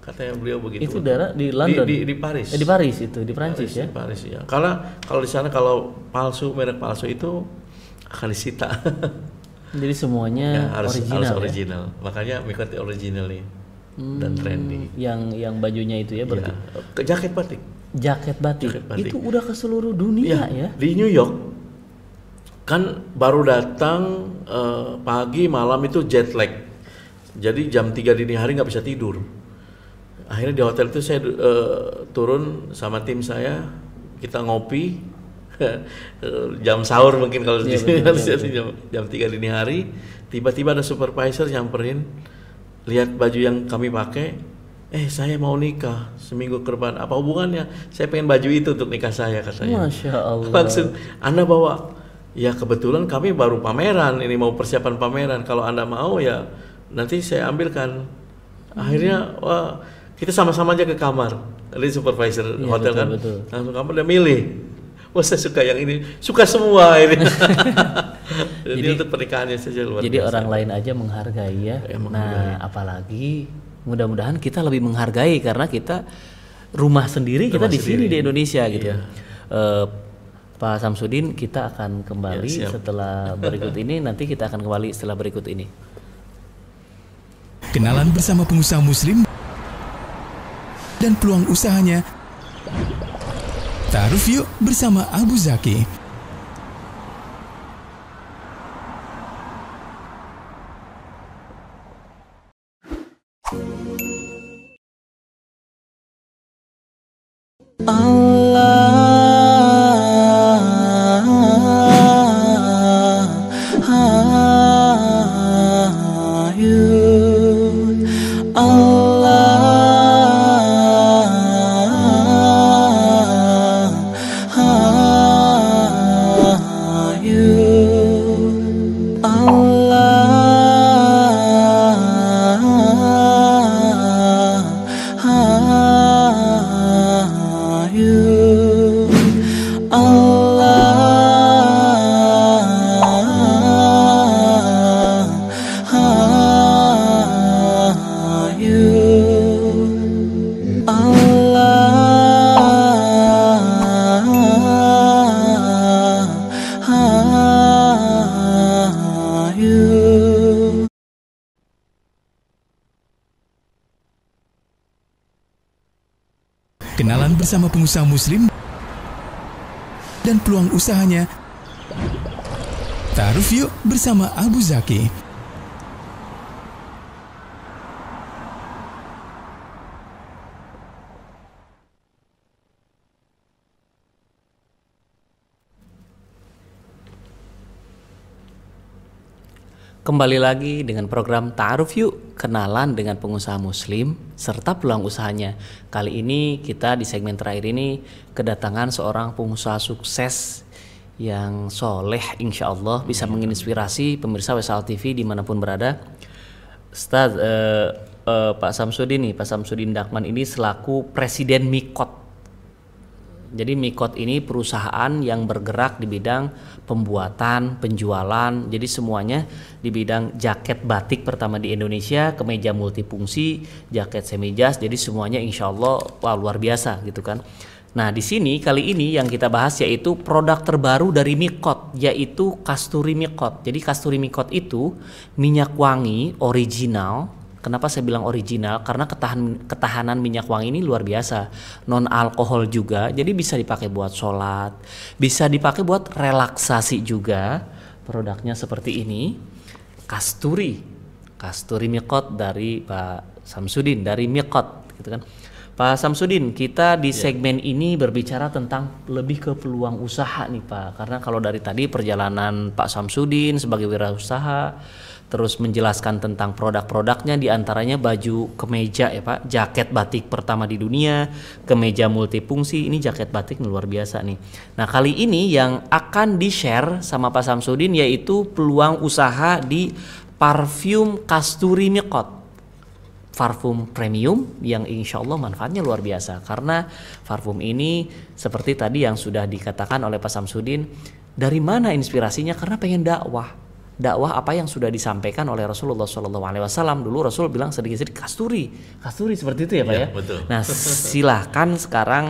katanya beliau begitu. Itu daerah di London. Di, di, di Paris. Eh, di Paris itu, di Prancis ya. Di Paris ya. Kalau kalau di sana kalau palsu merek palsu itu akan disita. <laughs> Jadi semuanya ya, harus, original. Harus original. Ya? Makanya mengikuti original nih. Hmm, dan trendy. Yang yang bajunya itu ya iya. berarti. Ya. Jaket batik. Jaket batik. Jaket batik. Itu udah ke seluruh dunia ya. ya? Di New York kan baru datang uh, pagi malam itu jet lag. Jadi jam 3 dini hari nggak bisa tidur akhirnya di hotel itu saya uh, turun sama tim saya kita ngopi <laughs> jam sahur mungkin kalau ya, di ya, ya. jam jam tiga dini hari tiba-tiba ada supervisor nyamperin lihat baju yang kami pakai eh saya mau nikah seminggu ke depan apa hubungannya saya pengen baju itu untuk nikah saya katanya Masya Allah langsung anda bawa ya kebetulan kami baru pameran ini mau persiapan pameran kalau anda mau ya nanti saya ambilkan akhirnya hmm. wah kita sama-sama aja ke kamar dari supervisor ya, hotel betul, kan betul. langsung nah, kamar dia milih wah saya suka yang ini suka semua ini <laughs> jadi, jadi untuk pernikahannya saja luar jadi biasa. orang lain aja menghargai ya, ya menghargai. nah apalagi mudah-mudahan kita lebih menghargai karena kita rumah sendiri rumah kita di sendiri. sini di Indonesia gitu. iya. gitu uh, Pak Samsudin kita akan kembali ya, setelah berikut ini nanti kita akan kembali setelah berikut ini kenalan bersama pengusaha muslim dan peluang usahanya. Taruf yuk bersama Abu Zaki. pengusaha muslim dan peluang usahanya. Taruf yuk bersama Abu Zaki. Kembali lagi dengan program Taruf Yuk kenalan dengan pengusaha muslim serta peluang usahanya. Kali ini kita di segmen terakhir ini kedatangan seorang pengusaha sukses yang soleh insya Allah bisa menginspirasi pemirsa WSL TV dimanapun berada. Ustaz, uh, eh, uh, eh, Pak Samsudin nih, Pak Samsudin Dakman ini selaku Presiden Mikot jadi Mikot ini perusahaan yang bergerak di bidang pembuatan, penjualan. Jadi semuanya di bidang jaket batik pertama di Indonesia, kemeja multifungsi, jaket semi jas. Jadi semuanya insya Allah wah, luar biasa gitu kan. Nah di sini kali ini yang kita bahas yaitu produk terbaru dari Mikot yaitu kasturi Mikot. Jadi kasturi Mikot itu minyak wangi original Kenapa saya bilang original? Karena ketahan, ketahanan minyak wangi ini luar biasa. Non alkohol juga, jadi bisa dipakai buat sholat, bisa dipakai buat relaksasi juga. Produknya seperti ini, kasturi, kasturi mikot dari Pak Samsudin dari mikot, gitu kan. Pak Samsudin, kita di iya. segmen yeah. ini berbicara tentang lebih ke peluang usaha nih Pak. Karena kalau dari tadi perjalanan Pak Samsudin sebagai wirausaha, terus menjelaskan tentang produk-produknya diantaranya baju kemeja ya Pak, jaket batik pertama di dunia, kemeja multifungsi, ini jaket batik luar biasa nih. Nah kali ini yang akan di-share sama Pak Samsudin yaitu peluang usaha di parfum kasturi mikot parfum premium yang insya Allah manfaatnya luar biasa karena parfum ini seperti tadi yang sudah dikatakan oleh Pak Samsudin dari mana inspirasinya karena pengen dakwah dakwah apa yang sudah disampaikan oleh Rasulullah SAW dulu Rasul bilang sedikit sedikit kasturi kasturi seperti itu ya pak ya, ya? Betul. nah silahkan sekarang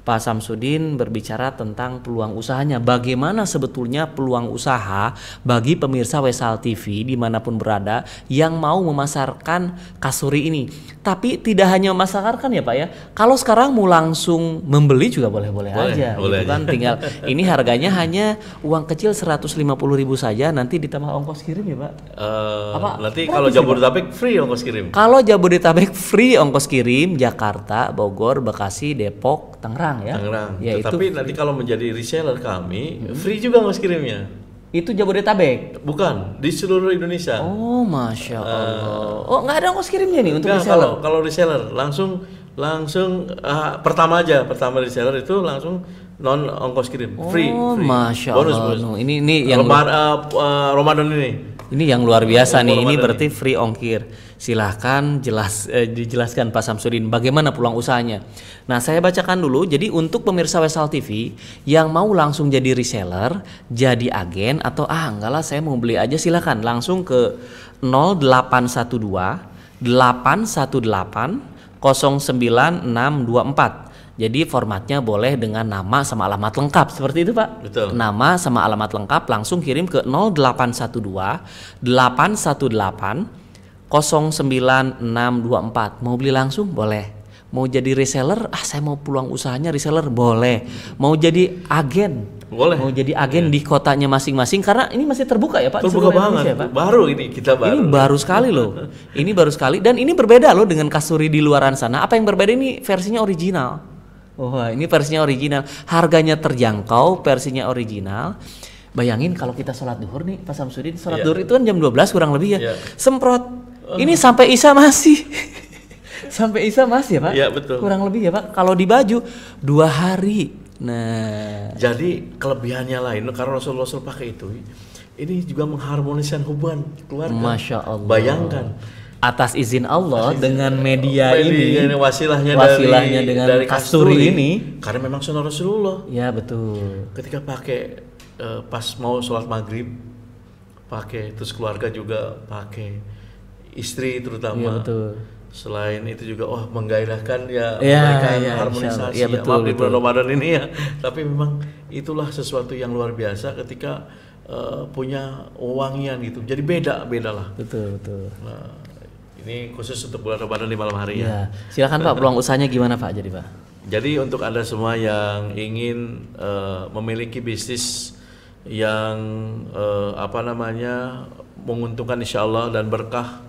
Pak Samsudin berbicara tentang peluang usahanya. Bagaimana sebetulnya peluang usaha bagi pemirsa Wesal TV dimanapun berada yang mau memasarkan kasuri ini. Tapi tidak hanya memasarkan ya Pak ya. Kalau sekarang mau langsung membeli juga boleh-boleh aja. Gitu boleh gitu kan tinggal <laughs> ini harganya hanya uang kecil 150 ribu saja nanti ditambah ongkos kirim ya Pak. Uh, Apa? Nanti kalau Jabodetabek free ongkos kirim. Kalau Jabodetabek free ongkos kirim Jakarta, Bogor, Bekasi, Depok, Tangerang Tangerang ya. Tangerang. Ya, nanti kalau menjadi reseller kami, hmm. free juga mas kirimnya. Itu Jabodetabek? Bukan, di seluruh Indonesia. Oh, masya eh, Allah. Uh, oh, nggak ada ongkos kirimnya nih untuk reseller? Kalau, kalau reseller langsung langsung uh, pertama aja, pertama reseller itu langsung non ongkos kirim, oh, free, free. Masya Allah. Bonus. bonus. Ini ini yang Lebar, uh, uh, Ramadan ini ini yang luar biasa nih. Ini berarti free ongkir. Silahkan jelas eh, dijelaskan Pak Samsudin bagaimana pulang usahanya. Nah, saya bacakan dulu. Jadi untuk pemirsa Wesal TV yang mau langsung jadi reseller, jadi agen atau ah enggak lah saya mau beli aja silahkan langsung ke 0812 818 09624 jadi formatnya boleh dengan nama sama alamat lengkap seperti itu Pak. Betul. Nama sama alamat lengkap langsung kirim ke 0812 818 09624. Mau beli langsung boleh mau jadi reseller ah saya mau pulang usahanya reseller boleh mau jadi agen boleh mau jadi agen yeah. di kotanya masing-masing karena ini masih terbuka ya pak terbuka banget ya, pak? baru ini kita baru ini baru sekali loh ini baru sekali dan ini berbeda loh dengan kasuri di luaran sana apa yang berbeda ini versinya original Wah, oh, ini versinya original. Harganya terjangkau, versinya original. Bayangin kalau kita sholat duhur nih, Pak Samsudin, sholat yeah. duhur itu kan jam 12 kurang lebih ya. Yeah. Semprot. Uh. Ini sampai Isa masih. <laughs> sampai Isa masih ya, Pak? Iya, yeah, betul. Kurang lebih ya, Pak. Kalau di baju, dua hari. Nah. Jadi kelebihannya lain, karena Rasulullah SAW pakai itu, ini juga mengharmoniskan hubungan keluarga. Masya Allah. Bayangkan atas izin Allah izin dengan media, media ini, ini wasilahnya, wasilahnya dari, dengan dari kasturi, kasturi ini karena memang sunnah Rasulullah. Ya betul. Ketika pakai uh, pas mau sholat maghrib pakai terus keluarga juga pakai istri terutama. Ya, betul. Selain itu juga oh menggairahkan ya, ya mereka ya, harmonisasi ya, betul, ya, maaf betul. di bulan Ramadan ini ya. Tapi memang itulah sesuatu yang luar biasa ketika uh, punya wangian gitu. Jadi beda bedalah. Betul betul. Nah, ini khusus untuk bulan Ramadan di malam hari ya. ya. Silakan Pak, peluang usahanya gimana Pak? Jadi Pak. Jadi untuk anda semua yang ingin uh, memiliki bisnis yang uh, apa namanya menguntungkan Insya Allah dan berkah,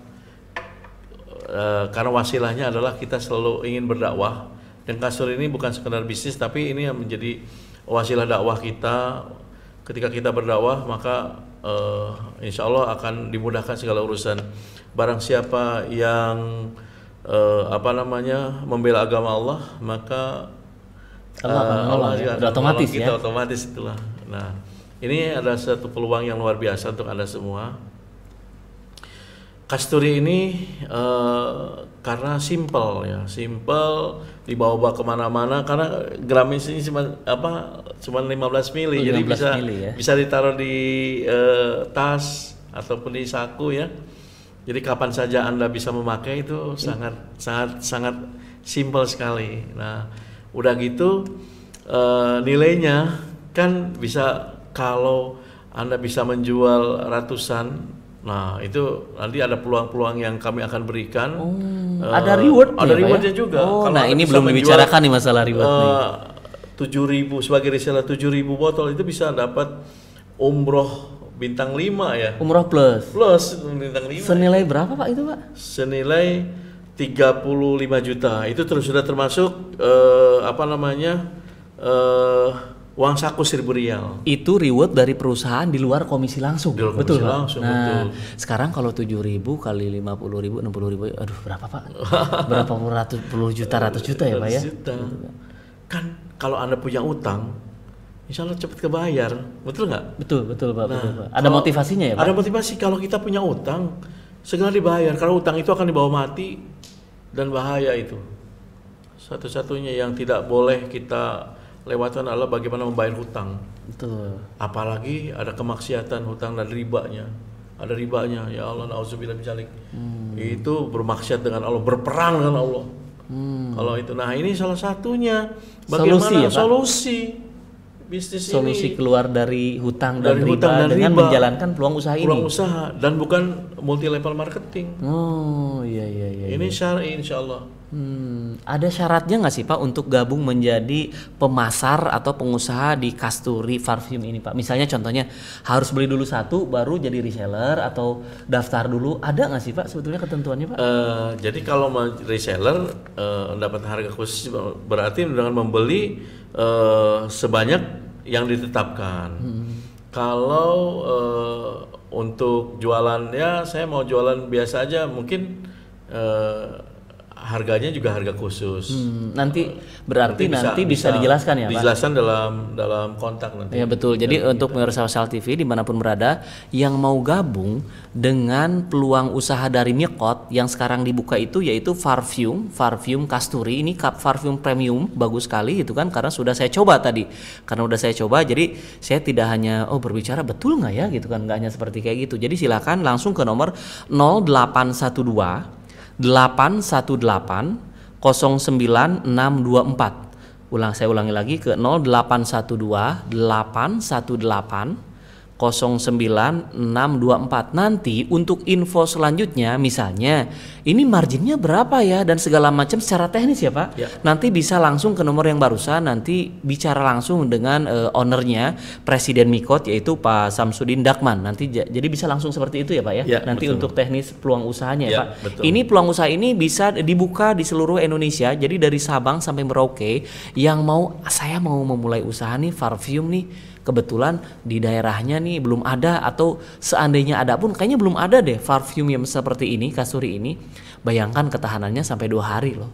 uh, karena wasilahnya adalah kita selalu ingin berdakwah. Dan kasur ini bukan sekedar bisnis, tapi ini yang menjadi wasilah dakwah kita. Ketika kita berdakwah, maka uh, Insya Allah akan dimudahkan segala urusan barang siapa yang uh, apa namanya membela agama Allah maka Allah uh, Allah ya, otomatis kita, ya otomatis itulah nah ini ada satu peluang yang luar biasa untuk anda semua kasturi ini uh, karena simple ya simple dibawa kemana-mana karena gramis ini cuma apa cuma 15 mili oh, jadi bisa mili ya. bisa ditaruh di uh, tas ataupun di saku ya jadi kapan saja Anda bisa memakai itu iya. sangat hmm. sangat sangat simpel sekali. Nah, udah gitu e, nilainya kan bisa kalau Anda bisa menjual ratusan Nah, itu nanti ada peluang-peluang yang kami akan berikan. Oh, uh, ada reward Ada ya, rewardnya ya? juga. Oh, nah ini belum dibicarakan nih masalah reward uh, nih. 7000 eh, sebagai reseller 7000 botol itu bisa dapat umroh bintang 5 ya umroh plus plus bintang 5 ya. senilai ya. berapa pak itu pak senilai 35 juta itu terus sudah termasuk uh, apa namanya uh, uang saku seribu rial itu reward dari perusahaan di luar komisi langsung di luar betul komisi langsung nah betul. sekarang kalau tujuh ribu kali lima puluh ribu enam puluh ribu aduh berapa pak <laughs> berapa puluh ratus puluh juta ratus juta ya pak ya juta. kan kalau anda punya utang insya Allah cepat kebayar, betul nggak? Betul, betul Pak. Nah, betul, Pak. Ada motivasinya ya Pak? Ada motivasi, kalau kita punya utang, segera dibayar, karena utang itu akan dibawa mati dan bahaya itu. Satu-satunya yang tidak boleh kita lewatkan adalah bagaimana membayar hutang. Betul. Apalagi ada kemaksiatan hutang dan ribanya. Ada ribanya, ya Allah, na'udzubillah bijalik. Hmm. Itu bermaksiat dengan Allah, berperang dengan Allah. Hmm. Kalau itu, nah ini salah satunya. Bagaimana solusi? Ya, Pak? solusi bisnis solusi ini, keluar dari hutang dan dari riba hutang dan dengan riba, menjalankan peluang usaha ini. Peluang usaha dan bukan multi level marketing. Oh iya iya iya. Ini iya. syar'i insya Allah. Hmm, ada syaratnya nggak sih Pak untuk gabung menjadi pemasar atau pengusaha di Kasturi Parfum ini Pak? Misalnya contohnya harus beli dulu satu baru jadi reseller atau daftar dulu ada nggak sih Pak sebetulnya ketentuannya Pak? Uh, jadi kalau reseller uh, dapat harga khusus berarti dengan membeli uh, sebanyak yang ditetapkan. Hmm. Kalau uh, untuk ya saya mau jualan biasa aja mungkin eh, harganya juga harga khusus. Hmm, nanti berarti nanti, nanti bisa, bisa, dijelaskan ya, dijelaskan dalam dalam kontak nanti. Ya betul. Jadi ya, untuk pemirsa Sal TV dimanapun berada yang mau gabung dengan peluang usaha dari Mikot yang sekarang dibuka itu yaitu Farfium, Farfium Kasturi. Ini cup Farfium premium bagus sekali itu kan karena sudah saya coba tadi. Karena sudah saya coba jadi saya tidak hanya oh berbicara betul nggak ya gitu kan nggak hanya seperti kayak gitu. Jadi silakan langsung ke nomor 0812 0812 09624. Ulang saya ulangi lagi ke 0812 818 09624 nanti untuk info selanjutnya misalnya ini marginnya berapa ya dan segala macam secara teknis ya Pak ya. nanti bisa langsung ke nomor yang barusan nanti bicara langsung dengan uh, ownernya Presiden Mikot yaitu Pak Samsudin Dakman nanti jadi bisa langsung seperti itu ya Pak ya, ya nanti betul. untuk teknis peluang usahanya ya, ya Pak betul. ini peluang usaha ini bisa dibuka di seluruh Indonesia jadi dari Sabang sampai Merauke yang mau saya mau memulai usaha nih parfum nih kebetulan di daerahnya nih belum ada atau seandainya ada pun kayaknya belum ada deh parfum yang seperti ini kasuri ini bayangkan ketahanannya sampai dua hari loh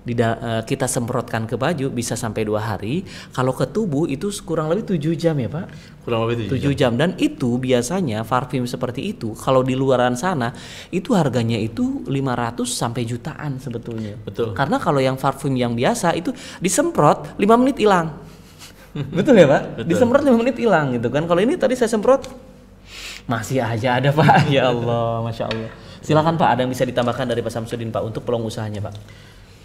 di eh, kita semprotkan ke baju bisa sampai dua hari kalau ke tubuh itu kurang lebih tujuh jam ya pak kurang lebih tujuh jam. jam dan itu biasanya parfum seperti itu kalau di luaran sana itu harganya itu 500 sampai jutaan sebetulnya betul karena kalau yang parfum yang biasa itu disemprot lima menit hilang <laughs> Betul ya Pak? Betul. Disemprot 5 menit hilang gitu kan. Kalau ini tadi saya semprot masih aja ada <laughs> Pak. Ya Allah, Masya Allah. Silakan Pak, ada yang bisa ditambahkan dari Pak Samsudin Pak untuk peluang usahanya Pak.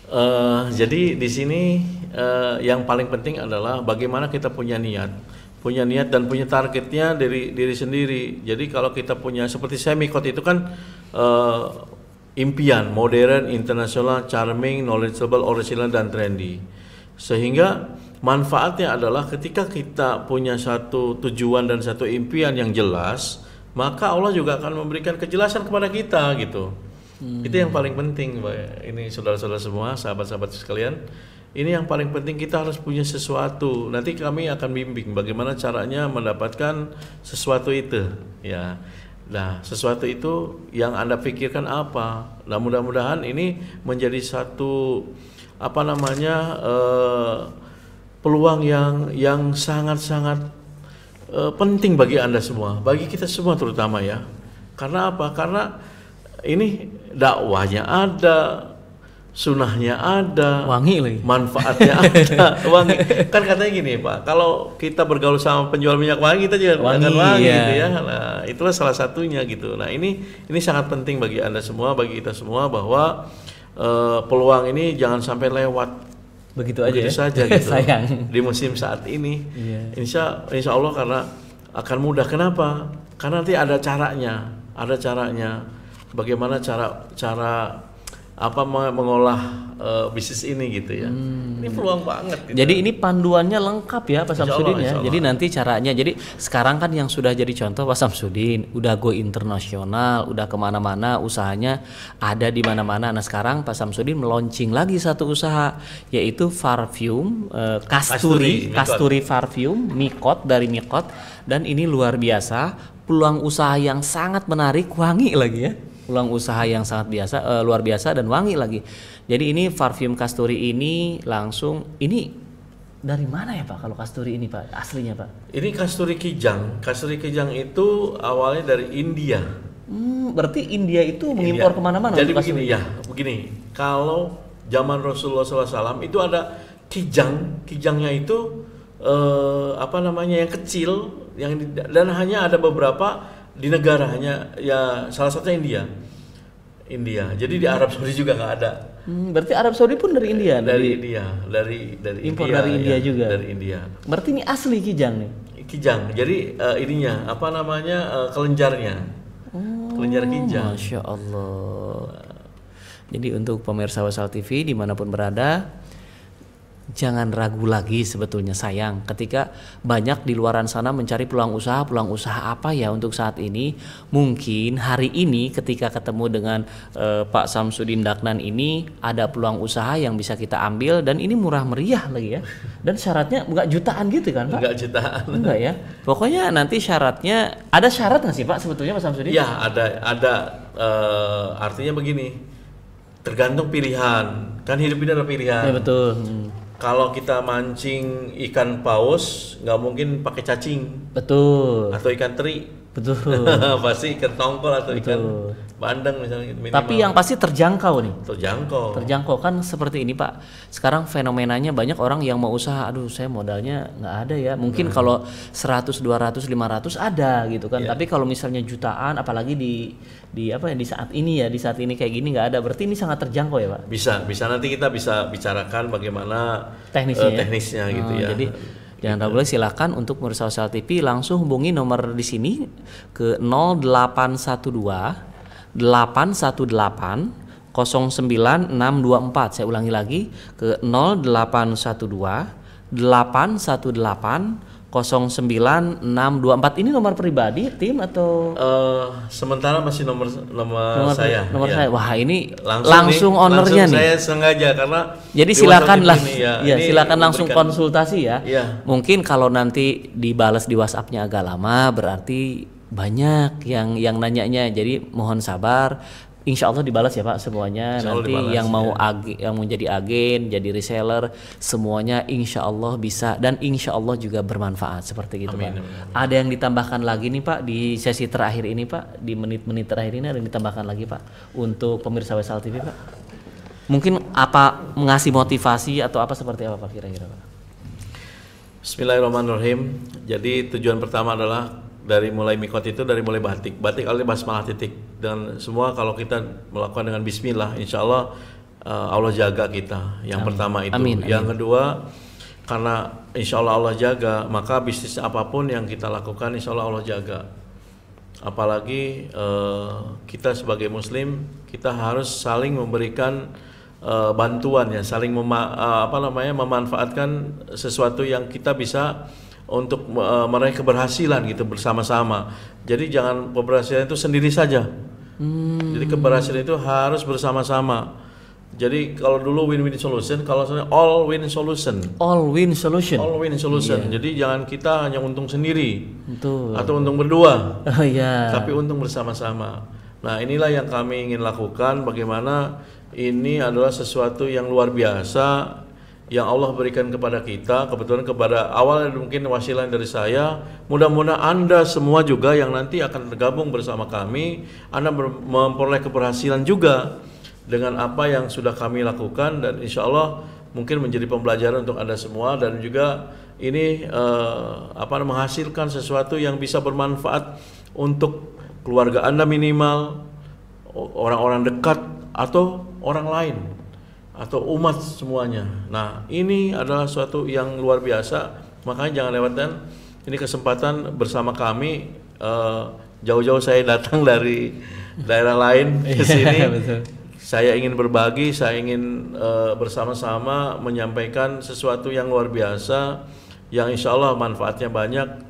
Uh, jadi di sini uh, yang paling penting adalah bagaimana kita punya niat punya niat dan punya targetnya dari diri sendiri. Jadi kalau kita punya seperti saya mikot itu kan uh, impian, modern, internasional, charming, knowledgeable, original dan trendy. Sehingga manfaatnya adalah ketika kita punya satu tujuan dan satu impian yang jelas maka Allah juga akan memberikan kejelasan kepada kita gitu hmm. itu yang paling penting Pak. ini saudara-saudara semua sahabat-sahabat sekalian ini yang paling penting kita harus punya sesuatu nanti kami akan bimbing bagaimana caranya mendapatkan sesuatu itu ya nah sesuatu itu yang anda pikirkan apa nah mudah-mudahan ini menjadi satu apa namanya eh, peluang yang yang sangat-sangat uh, penting bagi Anda semua, bagi kita semua terutama ya. Karena apa? Karena ini dakwahnya ada, sunahnya ada, wangi lagi. Manfaatnya <laughs> ada, wangi. Kan katanya gini, Pak, kalau kita bergaul sama penjual minyak wangi kita juga wangi, wangi iya. gitu ya. Nah, itulah salah satunya gitu. Nah, ini ini sangat penting bagi Anda semua, bagi kita semua bahwa uh, peluang ini jangan sampai lewat begitu aja begitu ya? saja <laughs> gitu sayang di musim saat ini yeah. insya insya Allah karena akan mudah kenapa karena nanti ada caranya ada caranya bagaimana cara cara apa mengolah uh, bisnis ini gitu ya. Hmm. Ini peluang banget. Gitu. Jadi ini panduannya lengkap ya Pak Samsudin ya. Jadi nanti caranya, jadi sekarang kan yang sudah jadi contoh Pak Samsudin udah go internasional, udah kemana-mana, usahanya ada di mana-mana. Nah sekarang Pak Samsudin meluncing lagi satu usaha yaitu parfum uh, eh, Kasturi, Kasturi, parfum Mikot dari Mikot dan ini luar biasa peluang usaha yang sangat menarik wangi lagi ya peluang usaha yang sangat biasa uh, luar biasa dan wangi lagi. Jadi ini parfum kasturi ini langsung ini dari mana ya Pak kalau kasturi ini Pak aslinya Pak? Ini kasturi kijang. Kasturi kijang itu awalnya dari India. Hmm, berarti India itu mengimpor kemana-mana. Jadi begini ya, begini. Kalau zaman Rasulullah SAW itu ada kijang, kijangnya itu eh, apa namanya yang kecil, yang dan hanya ada beberapa di negaranya ya salah satunya India. India. Jadi di Arab Saudi juga nggak ada. Hmm, berarti Arab Saudi pun dari India. Dari, dari India, dari dari impor dari India ya, juga. Dari India. Berarti ini asli Kijang nih. Kijang. Jadi uh, ininya apa namanya uh, kelenjarnya. Oh, Kelenjar Kijang. Masya Allah. Jadi untuk pemirsa Wasal TV dimanapun berada, jangan ragu lagi sebetulnya sayang ketika banyak di luaran sana mencari peluang usaha peluang usaha apa ya untuk saat ini mungkin hari ini ketika ketemu dengan uh, Pak Samsudin Daknan ini ada peluang usaha yang bisa kita ambil dan ini murah meriah lagi ya dan syaratnya nggak jutaan gitu kan Pak nggak jutaan enggak ya pokoknya nanti syaratnya ada syarat nggak sih Pak sebetulnya Pak Samsudin ya ada ada uh, artinya begini tergantung pilihan kan hidup ini adalah pilihan ya, betul hmm kalau kita mancing ikan paus nggak mungkin pakai cacing. Betul. Atau ikan teri Betul. <laughs> pasti ikan tongkol atau Betul. ikan bandeng misalnya minimal. Tapi yang pasti terjangkau nih. Terjangkau. Terjangkau kan seperti ini Pak. Sekarang fenomenanya banyak orang yang mau usaha, aduh saya modalnya nggak ada ya. Mungkin hmm. kalau 100, 200, 500 ada gitu kan. Yeah. Tapi kalau misalnya jutaan apalagi di di apa ya di saat ini ya, di saat ini kayak gini nggak ada. Berarti ini sangat terjangkau ya, Pak. Bisa, bisa nanti kita bisa bicarakan bagaimana teknisnya, uh, teknisnya gitu hmm, ya. Jadi Jangan ragu lagi silakan untuk merusak Sosial TV langsung hubungi nomor di sini ke 0812 818 09624. Saya ulangi lagi ke 0812 818 09624 ini nomor pribadi tim atau uh, sementara masih nomor nomor, nomor saya nomor ya. saya wah ini langsung, langsung nih, ownernya langsung nih saya sengaja karena jadi silakan lah ya, ya silakan langsung konsultasi ya. ya mungkin kalau nanti dibalas di WhatsAppnya agak lama berarti banyak yang yang nanyanya jadi mohon sabar Insya Allah dibalas ya Pak semuanya insya nanti dibalas, yang mau ya. ag yang mau jadi agen jadi reseller semuanya Insya Allah bisa dan Insya Allah juga bermanfaat seperti itu amin, Pak. Amin, amin. Ada yang ditambahkan lagi nih Pak di sesi terakhir ini Pak di menit-menit terakhir ini ada yang ditambahkan lagi Pak untuk pemirsa Wesal TV Pak. Mungkin apa mengasih motivasi atau apa seperti apa Pak kira-kira Pak? Bismillahirrahmanirrahim. Jadi tujuan pertama adalah dari mulai mikot itu dari mulai batik batik oleh basmalah titik dan semua kalau kita melakukan dengan Bismillah Insya Allah uh, Allah jaga kita yang amin. pertama itu amin, yang kedua karena Insya Allah Allah jaga maka bisnis apapun yang kita lakukan Insya Allah Allah jaga apalagi uh, kita sebagai Muslim kita harus saling memberikan uh, bantuan ya saling mema uh, apa namanya memanfaatkan sesuatu yang kita bisa untuk uh, meraih keberhasilan gitu bersama-sama. Jadi jangan keberhasilan itu sendiri saja. Hmm. Jadi keberhasilan itu harus bersama-sama. Jadi kalau dulu win-win solution, kalau sebenarnya all win solution. All win solution. All win solution. Yeah. Jadi jangan kita hanya untung sendiri. Betul. Atau untung berdua. Oh Yeah. Tapi untung bersama-sama. Nah, inilah yang kami ingin lakukan bagaimana ini adalah sesuatu yang luar biasa yang Allah berikan kepada kita, kebetulan kepada awalnya mungkin wasilah dari saya. Mudah-mudahan Anda semua juga yang nanti akan tergabung bersama kami, Anda memperoleh keberhasilan juga dengan apa yang sudah kami lakukan dan insya Allah mungkin menjadi pembelajaran untuk Anda semua dan juga ini eh, apa menghasilkan sesuatu yang bisa bermanfaat untuk keluarga Anda minimal, orang-orang dekat atau orang lain atau umat semuanya. Nah, ini adalah suatu yang luar biasa. Makanya jangan lewatkan ini kesempatan bersama kami eh, jauh-jauh saya datang <laughs> dari daerah lain ke iya, sini. <laughs> saya ingin berbagi, saya ingin eh, bersama-sama menyampaikan sesuatu yang luar biasa yang insya Allah manfaatnya banyak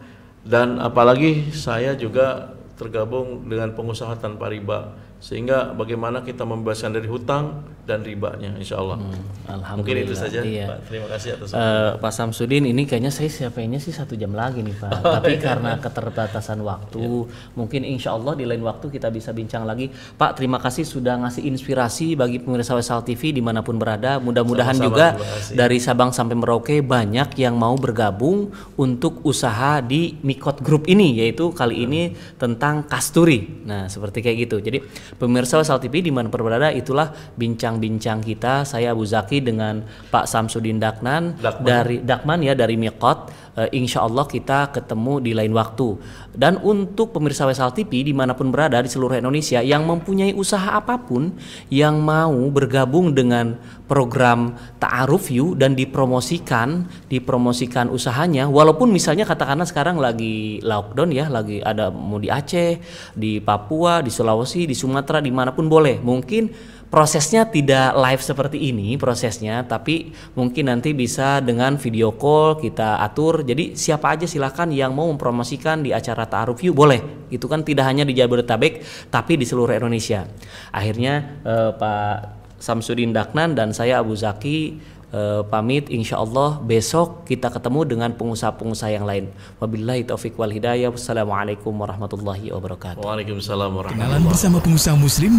dan apalagi saya juga tergabung dengan pengusaha tanpa riba sehingga bagaimana kita membebaskan dari hutang dan ribanya insya Allah hmm, Alhamdulillah mungkin itu saja iya. Pak terima kasih atas uh, Pak Samsudin ini kayaknya saya siapainya sih satu jam lagi nih Pak <laughs> oh, tapi iya, karena keterbatasan waktu iya. mungkin insya Allah di lain waktu kita bisa bincang lagi Pak terima kasih sudah ngasih inspirasi bagi pemirsa Wesal TV dimanapun berada mudah-mudahan juga dari Sabang sampai Merauke banyak yang mau bergabung untuk usaha di Mikot Group ini yaitu kali hmm. ini tentang kasturi nah seperti kayak gitu jadi pemirsa Wesal TV dimanapun berada itulah bincang bincang kita. Saya Abu Zaki dengan Pak Samsudin Daknan Dakman. dari Dakman ya dari Mikot uh, insya Allah kita ketemu di lain waktu. Dan untuk pemirsa Wesal TV dimanapun berada di seluruh Indonesia yang mempunyai usaha apapun yang mau bergabung dengan program Ta'aruf You dan dipromosikan, dipromosikan usahanya walaupun misalnya katakanlah sekarang lagi lockdown ya, lagi ada mau di Aceh, di Papua, di Sulawesi, di Sumatera, dimanapun boleh. Mungkin prosesnya tidak live seperti ini prosesnya tapi mungkin nanti bisa dengan video call kita atur jadi siapa aja silahkan yang mau mempromosikan di acara Ta'aruf You boleh. Itu kan tidak hanya di Jabodetabek tapi di seluruh Indonesia. Akhirnya eh, Pak Samsudin Daknan dan saya Abu Zaki eh, pamit insya Allah besok kita ketemu dengan pengusaha-pengusaha yang lain. Wabillahi taufik wal hidayah. Wassalamualaikum warahmatullahi wabarakatuh. Waalaikumsalam warahmatullahi wabarakatuh. Kenalan bersama pengusaha muslim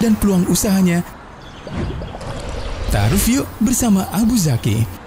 dan peluang usahanya Taruf yuk bersama Abu Zaki.